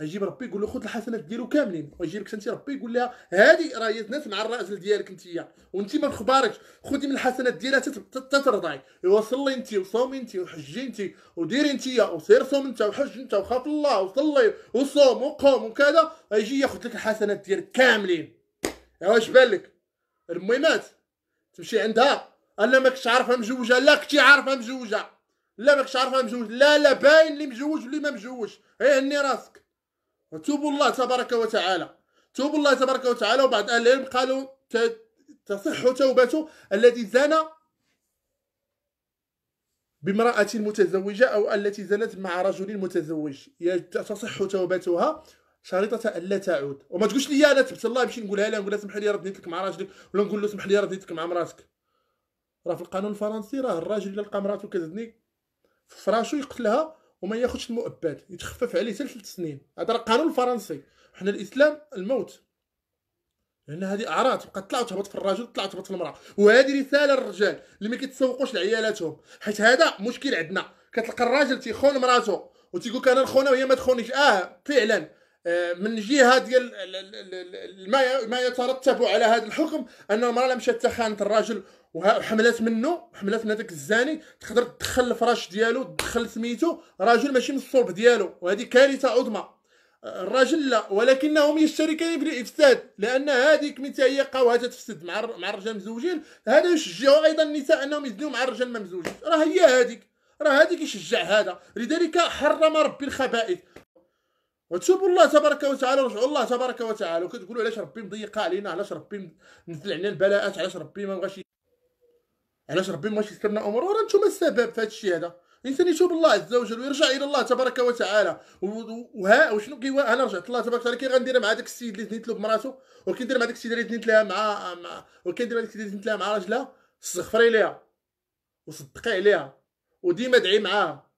يجيب ربي يقول له خذ الحسنات ديالو كاملين ويجي لك انت ربي يقول لها هذه راه هي تنات مع الراجل ديالك انت وانت ما نخباركش خذي من الحسنات ديالها تترضعي ايوا صلي انت وصومي انت وحجي انت وديري انت وسير صوم انت وحج انت وخاف الله وصلي وصوم وقوم وكذا يجي ياخذ لك الحسنات ديالك كاملين ايوا اش بان لك المهمات تمشي عندها الا ماكش عارفها مزوجه لا كنتي عارفها مزوجه لا ماكش عارفها مزوج لا لا باين اللي مزوج واللي ما مزوجش هي هني راسك توبوا الله تبارك وتعالى توبوا الله تبارك وتعالى وبعد اهل العلم قالوا تصح توبته الذي زنى بامرأة متزوجة أو التي زنت مع رجل متزوج تصح توبتها شريطة ألا تعود وما تقولش لي أنا تبت الله نمشي نقولها لها نقول لها سمح لي راه بنيتك مع راجلك ولا نقول له سمح لي راه بنيتك مع مراتك راه في القانون الفرنسي راه الراجل إلا لقى مراته كتزني في فراشو يقتلها وما ياخذش المؤبد يتخفف عليه حتى ثلاث سنين هذا القانون الفرنسي حنا الاسلام الموت لان هذه اعراض تبقى تطلع وتهبط في الرجل تطلع وتهبط في المراه وهذه رساله للرجال اللي ما كيتسوقوش لعيالاتهم حيت هذا مشكل عندنا كتلقى الراجل تيخون مراته وتيقول لك انا الخونه وهي ما تخونيش اه فعلا آه، من جهه ديال ما يترتب على هذا الحكم ان المراه مشات تخانت الراجل وحملات منه حملات من هذاك الزاني تقدر تدخل الفراش ديالو تدخل سميتو راجل ماشي من الصلب ديالو وهذه كارثه عظمى الراجل لا ولكنهم يشتركان الافساد لان هذيك متى هي قواها تفسد مع مع الرجال مزوجين هذا يشجع ايضا النساء انهم يزنوا مع الرجال ما مزوجين راه هي هذيك راه هذيك يشجع هذا لذلك حرم ربي الخبائث وتوبوا الله تبارك وتعالى رجعوا الله تبارك وتعالى وكتقولوا علاش ربي مضيق علينا علاش ربي نزل علينا البلاءات علاش ربي ما بغاش علاش ربي ماشي سترنا امور راه نتوما السبب في هذا الشيء هذا الانسان يشوف الله عز وجل ويرجع الى الله تبارك وتعالى وها وشنو كي انا رجعت الله تبارك وتعالى كي غندير مع داك السيد اللي زنيت له بمراته وكندير مع داك السيد اللي زنيت لها مع مع وكندير مع داك السيد اللي زنيت لها مع راجلها استغفري ليها وصدقي عليها وديما ادعي معاها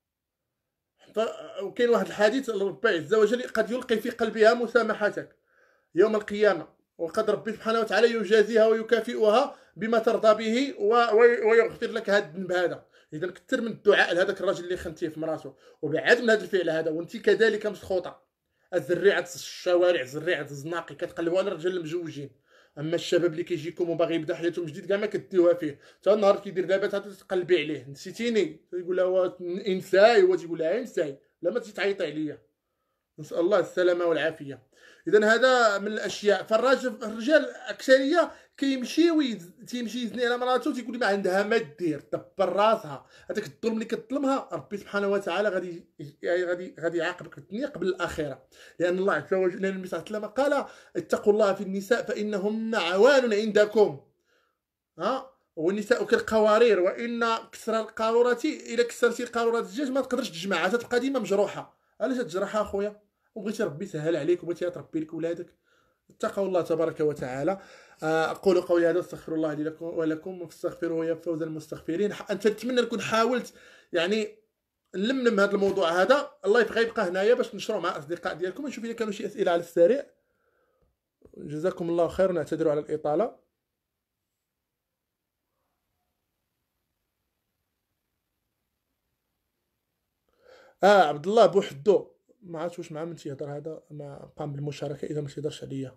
حتى وكاين واحد الحديث ربي عز وجل قد يلقي في قلبها مسامحتك يوم القيامه وقد ربي سبحانه وتعالى يجازيها ويكافئها بما ترضى به ويغفر لك هذا الذنب هذا اذا كثر من الدعاء لهذاك الراجل اللي خنتيه في مراته وبعد من هذا الفعل هذا وانت كذلك مسخوطه الزريعه الشوارع زريعه الزناقي كتقلبوا على الرجال المجوجين اما الشباب اللي كيجيكم وباغي يبدا حياته من جديد كاع ما كديوها فيه حتى النهار كيدير دابا تقلبي عليه نسيتيني تيقول لها انساي هو تيقول لها انساي لا ما تجي تعيطي عليا نسال الله السلامه والعافيه اذا هذا من الاشياء فالراجل الرجال كيمشي كيمشيو تيمشي يزني على مراته تيقول لي ما عندها ما دير دبر راسها هذاك الظلم اللي كتظلمها ربي سبحانه وتعالى غادي غادي غادي يعاقبك في الدنيا قبل الاخره لان الله عز وجل لان النبي صلى الله عليه وسلم قال اتقوا الله في النساء فانهن عوان عندكم ها والنساء كالقوارير وان كسر القاروره الى كسرتي قاروره الدجاج ما تقدرش تجمعها تبقى ديما مجروحه علاش تجرحها اخويا وبغيتي ربي يسهل عليك وبغيتي تربي لك ولادك اتقوا الله تبارك وتعالى اقول آه، قولي هذا استغفر الله لي لكم ولكم واستغفروه يا فوز المستغفرين انت نتمنى نكون حاولت يعني نلملم هذا الموضوع هذا الله يبقى يبقى هنايا باش نشرو مع الاصدقاء ديالكم ونشوف اذا كانوا شي اسئله على السريع جزاكم الله خير ونعتذروا على الاطاله اه عبد الله بوحدو ما عرفتش واش مع من تيهضر هذا ما قام بالمشاركه اذا ما تيهضرش عليا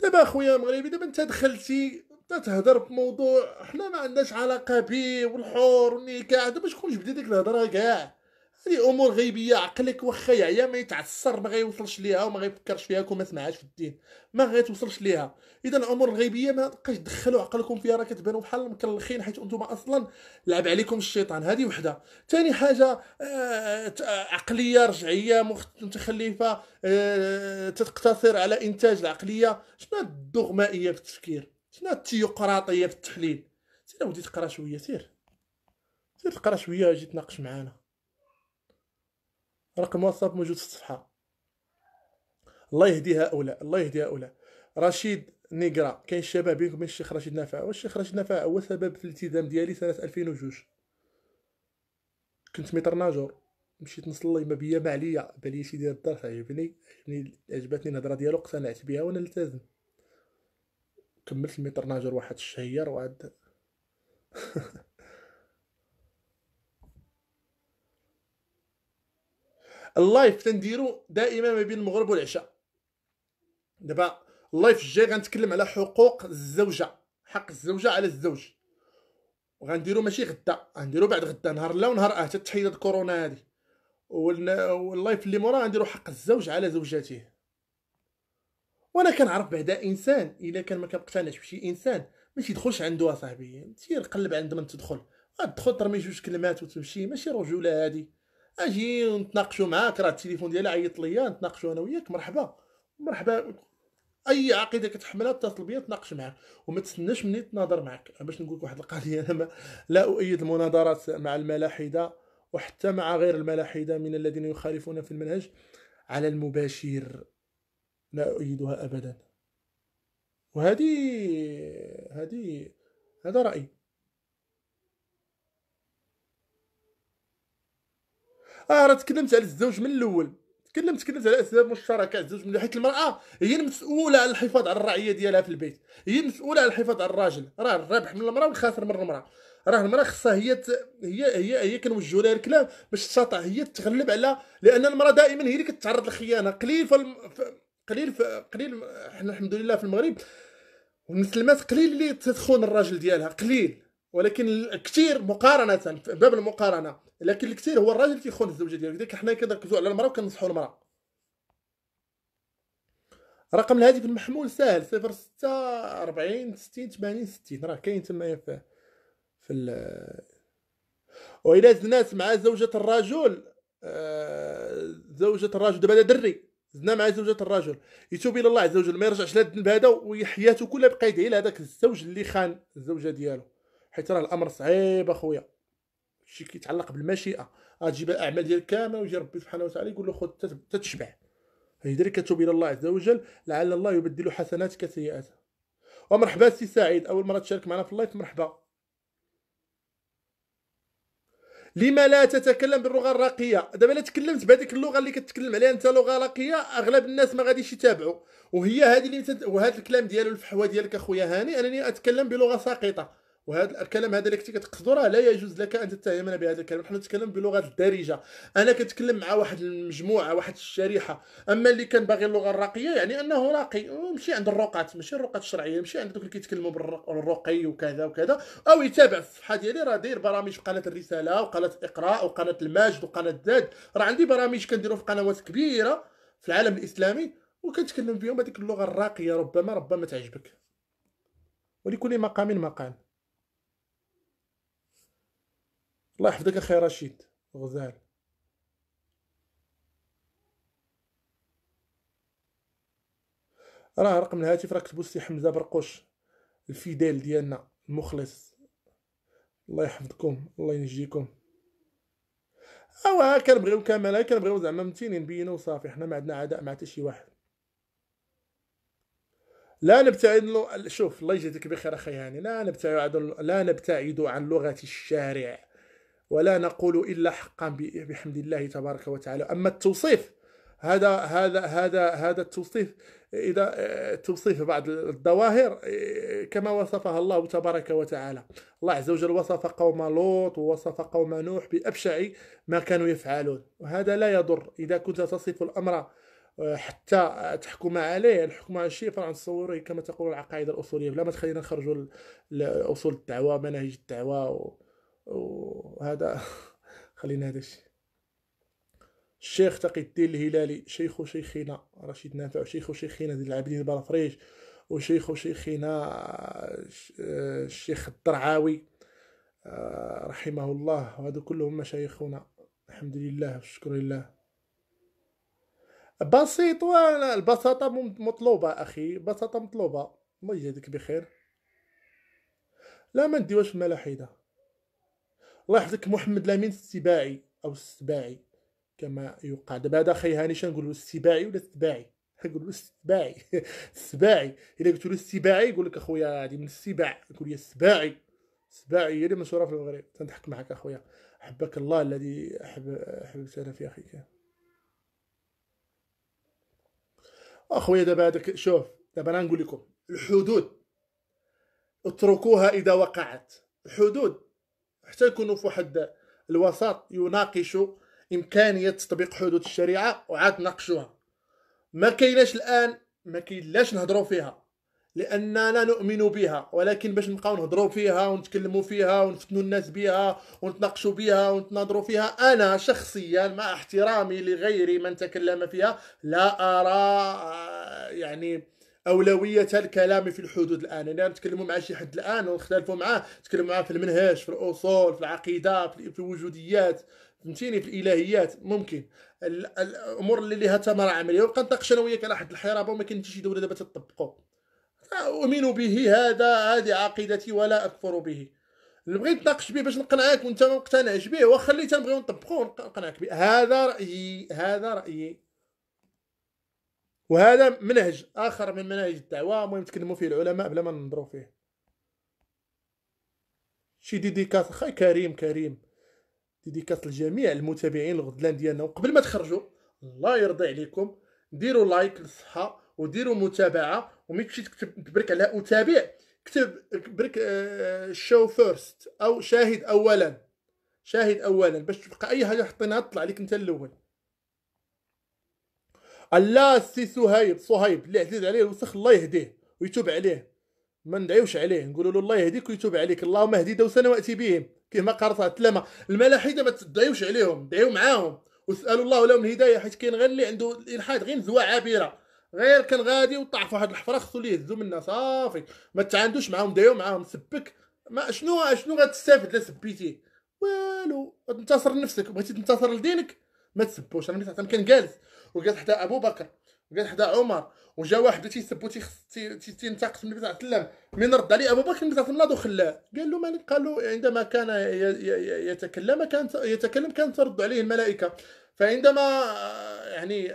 دابا اخويا مغربي دابا انت دخلتي تتهضر بموضوع حنا ما عندناش علاقه به والحور والنكاح دابا شكون جبد ديك الهضره كاع هذه امور غيبيه عقلك واخا يعيا ما يتعصر ما غيوصلش ليها وما غيفكرش فيها وما سمعهاش في الدين ما غيتوصلش ليها اذا الامور الغيبيه ما تبقاش تدخلوا عقلكم فيها راه كتبانوا بحال المكلخين حيت انتم اصلا لعب عليكم الشيطان هذه وحده ثاني حاجه آه،, آه عقليه رجعيه متخلفه آه تقتصر على انتاج العقليه شنو الدغمائيه في التفكير شنو التيوقراطيه في التحليل سير ودي تقرا شويه سير سير تقرا شويه اجي تناقش معانا رقم واتساب موجود في الصفحه الله يهدي هؤلاء الله يهدي هؤلاء رشيد نيغرا كاين شباب بينكم بين الشيخ رشيد نافع والشيخ رشيد نافع هو سبب في الالتزام ديالي سنه 2002 كنت ميترناجور ناجور مشيت نصلي ما بيا ما عليا بالي شي ديال الدرس عجبني عجبتني الهضره ديالو اقتنعت بها وانا التزم كملت الميتر واحد الشهير وعاد [laughs] اللايف تنديرو دائما ما بين المغرب والعشاء دابا اللايف الجاي غنتكلم على حقوق الزوجه حق الزوجه على الزوج وغنديرو ماشي غدا غنديرو بعد غدا نهار لا ونهار اه تتحيد هاد الكورونا هادي واللايف اللي موراه غنديرو حق الزوج على زوجته وانا كنعرف بعدا انسان الا كان ما كنقتنعش بشي انسان ما تيدخلش عنده اصاحبي سير قلب عند من تدخل غتدخل ترمي جوج كلمات وتمشي ماشي رجوله هادي اجي نتناقشوا معاك راه التليفون ديالها عيط ليا نتناقشوا انا وياك مرحبا مرحبا اي عقيده كتحملها اتصل بيا تناقش معاك وما تستناش مني تناظر معاك باش نقول لك واحد القضيه انا ما لا اؤيد المناظرات مع الملاحده وحتى مع غير الملاحده من الذين يخالفون في المنهج على المباشر لا اؤيدها ابدا وهذه هذه هذا رايي اه راه تكلمت على الزوج من الاول تكلمت تكلمت على اسباب مشتركه الزوج من حيث المراه هي المسؤوله على الحفاظ على الرعيه ديالها في البيت هي المسؤوله على الحفاظ على الراجل راه الرابح من المراه والخاسر من المراه راه المراه خصها هي ت... هي هي هي كنوجهوا لها الكلام باش تستطع هي تتغلب على لان المراه دائما هي اللي كتعرض للخيانه قليل ف... قليل ف... قليل حنا الحمد لله في المغرب والمسلمات قليل اللي تخون الراجل ديالها قليل ولكن الكثير مقارنه في باب المقارنه لكن الكثير هو الراجل كيخون الزوجه ديالو ديك حنا كنركزوا على المراه وكنصحوا المراه رقم الهاتف المحمول ساهل صفر ستة ربعين ستين تمانين ستين راه كاين تما في في ال وإلا زنات مع زوجة الرجل آه، زوجة الرجل دابا هذا دري زنا مع زوجة الرجل يتوب إلى الله عز وجل ما يرجعش لهاد الذنب هذا وحياته كلها بقى يدعي هذاك الزوج اللي خان الزوجة ديالو حيت راه الامر صعيب اخويا شي كيتعلق بالمشيئه غتجيب آه، الاعمال ديالك كامله ويجي ربي سبحانه وتعالى يقول له خذ تتشبع هيدرك كتب الى الله عز وجل لعل الله يبدل حسناتك سيئات ومرحبا سي سعيد اول مره تشارك معنا في اللايف مرحبا لما لا تتكلم باللغه الراقيه دابا الا تكلمت بهذيك اللغه اللي كتكلم عليها انت لغه راقيه اغلب الناس ما غاديش يتابعوا وهي هذه اللي وهذا الكلام ديالو الفحوه ديالك اخويا هاني انني اتكلم بلغه ساقطه وهذا الكلام هذا اللي كنتي كتقصدو راه لا يجوز لك ان تتهمنا بهذا الكلام نحن نتكلم بلغه الدارجه انا كنتكلم مع واحد المجموعه واحد الشريحه اما اللي كان باغي اللغه الراقيه يعني انه راقي ومشي عند الرقات ماشي الرقات الشرعيه ماشي عند دوك اللي كيتكلموا بالرقي وكذا وكذا او يتابع في الصفحه ديالي راه داير برامج في قناه الرساله وقناه اقراء وقناه الماجد وقناه زاد راه عندي برامج كنديرو في قنوات كبيره في العالم الاسلامي وكنتكلم بهم هذيك اللغه الراقيه ربما ربما تعجبك ولكل مقام مقال الله يحفظك اخي رشيد غزال راه رقم الهاتف راه كتبو سي حمزه برقوش الفيدال ديالنا المخلص الله يحفظكم الله ينجيكم اوا ها كنبغيو كمال ها كنبغيو زعما متينين نبينو وصافي حنا ما عندنا عداء مع حتى شي واحد لا نبتعد شوف الله يجزيك بخير اخي هاني لا نبتعد لا نبتعد عن لغه الشارع ولا نقول إلا حقا بحمد الله تبارك وتعالى أما التوصيف هذا هذا هذا هذا التوصيف إذا توصيف بعض الظواهر كما وصفها الله تبارك وتعالى الله عز وجل وصف قوم لوط ووصف قوم نوح بأبشع ما كانوا يفعلون وهذا لا يضر إذا كنت تصف الأمر حتى تحكم عليه الحكم على شيء عن تصوره كما تقول العقائد الأصولية بلا ما تخلينا نخرجوا لأصول الدعوة مناهج الدعوة و... وهذا [laughs] خلينا هذا الشيء الشيخ تقي الدين الهلالي شيخ شيخنا رشيد نافع شيخ شيخنا ديال العابدين البرافريج وشيخ شيخنا آه، الشيخ الدرعاوي آه، رحمه الله وهذو كلهم مشايخنا الحمد لله والشكر لله بسيط البساطة مطلوبة أخي البساطة مطلوبة الله يجزيك بخير لا ما نديوش في ملاحده الله يحفظك محمد لامين السباعي او السباعي كما يقال دابا هذا خي هاني شنقول له السباعي ولا السباعي نقول [laughs] له السباعي [laughs] السباعي الا قلت له السباعي يقول لك اخويا هذه من السباع يقول لي السباعي السباعي هي اللي مشهوره في المغرب تنضحك معك اخويا احبك الله الذي احب احب انا في اخيك اخويا دابا هذاك شوف دابا انا نقول لكم الحدود اتركوها اذا وقعت الحدود حتى يكونوا في واحد الوسط يناقشوا امكانيه تطبيق حدود الشريعه وعاد ناقشوها ما كايناش الان ما كاينلاش نهضروا فيها لاننا نؤمن بها ولكن باش نبقاو نهضروا فيها ونتكلموا فيها ونفتنوا الناس بها ونتناقشوا بها ونتناظروا فيها انا شخصيا مع احترامي لغير من تكلم فيها لا ارى آه، يعني اولويه الكلام في الحدود الان يعني نتكلموا مع شي حد الان ونختلفوا معاه نتكلموا معاه في المنهج في الاصول في العقيده في الوجوديات فهمتيني في الالهيات ممكن الامور اللي لها ثمره عمليه وبقى نتناقش انا وياك على حد الحرابه وما كاين شي دوله دابا تطبقوا اؤمن به هذا هذه عقيدتي ولا اكفر به اللي بغيت نتناقش به باش نقنعك وانت ما مقتنعش به واخا اللي تنبغيو نطبقوه نقنعك به هذا رايي هذا رايي وهذا منهج اخر من مناهج الدعوه المهم تكلموا فيه العلماء بلا ما ننظروا فيه شي ديديكات خا كريم كريم ديديكات لجميع المتابعين الغدلان ديالنا وقبل ما تخرجوا الله يرضي عليكم ديروا لايك للصحه وديروا متابعه وملي تمشي تكتب تبرك على اتابع كتب برك شو فيرست او شاهد اولا شاهد اولا باش تبقى اي حاجه حطيناها تطلع لك انت الاول الله السي صهيب صهيب اللي عزيز عليه الوسخ الله يهديه ويتوب عليه ما ندعيوش عليه نقولوا له الله يهديك ويتوب عليك اللهم اهدي دوسنا واتي بهم كما قرأت التلامة الملاحده ما تدعيوش عليهم دعيو معاهم واسالوا الله لهم الهدايه حيت كاين غير اللي عنده الالحاد غير نزوه عابره غير كان غادي وطاح في واحد الحفره خصو ليه يهزو منها صافي ما تعاندوش معاهم دايو معاهم سبك ما شنو شنو غتستافد لا سبيتيه والو تنتصر نفسك بغيتي تنتصر لدينك ما تسبوش انا ملي كان جالس وجات حدا ابو بكر وجات حدا عمر وجا واحد تيسب وتيخص تينتقص من النبي صلى الله عليه وسلم من رد عليه ابو بكر النبي في الناض وخلاه قال له مالك قال له عندما كان يتكلم كان يتكلم كانت ترد عليه الملائكه فعندما آه، يعني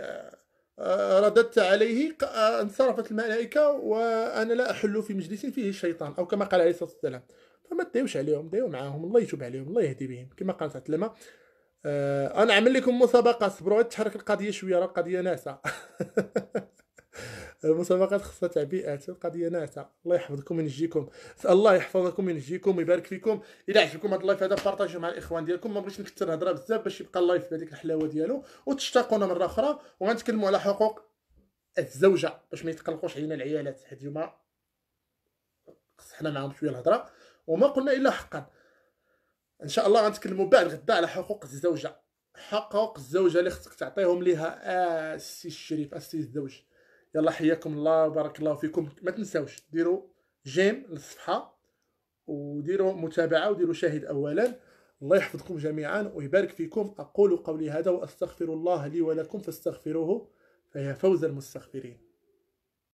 آه، رددت عليه آه، انصرفت الملائكه وانا لا احل في مجلس فيه الشيطان او كما قال عليه الصلاه والسلام فما تداوش عليهم داو معاهم الله يتوب عليهم الله يهدي بهم كما قال صلى الله عليه وسلم آه انا عمل لكم مسابقه صبروا تحرك القضيه شويه راه القضيه ناعسه [laughs] المسابقات تاع تعبئات القضيه ناعسه الله يحفظكم وينجيكم الله يحفظكم وينجيكم ويبارك فيكم الا عجبكم هذا اللايف هذا بارطاجيو مع الاخوان ديالكم ما بغيتش نكثر الهضره بزاف باش يبقى اللايف بهذيك الحلاوه ديالو وتشتاقونا مره اخرى وغنتكلموا على حقوق الزوجه باش ما يتقلقوش علينا العيالات حيت اليوم صحنا معاهم شويه الهضره وما قلنا الا حقا ان شاء الله غنتكلموا بعد غدا على حقوق الزوجه حقوق الزوجه اللي خصك تعطيهم ليها آه السي الشريف السي الزوج يلا حياكم الله وبارك الله فيكم ما تنساوش ديروا جيم للصفحه وديروا متابعه وديروا شاهد اولا الله يحفظكم جميعا ويبارك فيكم اقول قولي هذا واستغفر الله لي ولكم فاستغفروه فيا فوز المستغفرين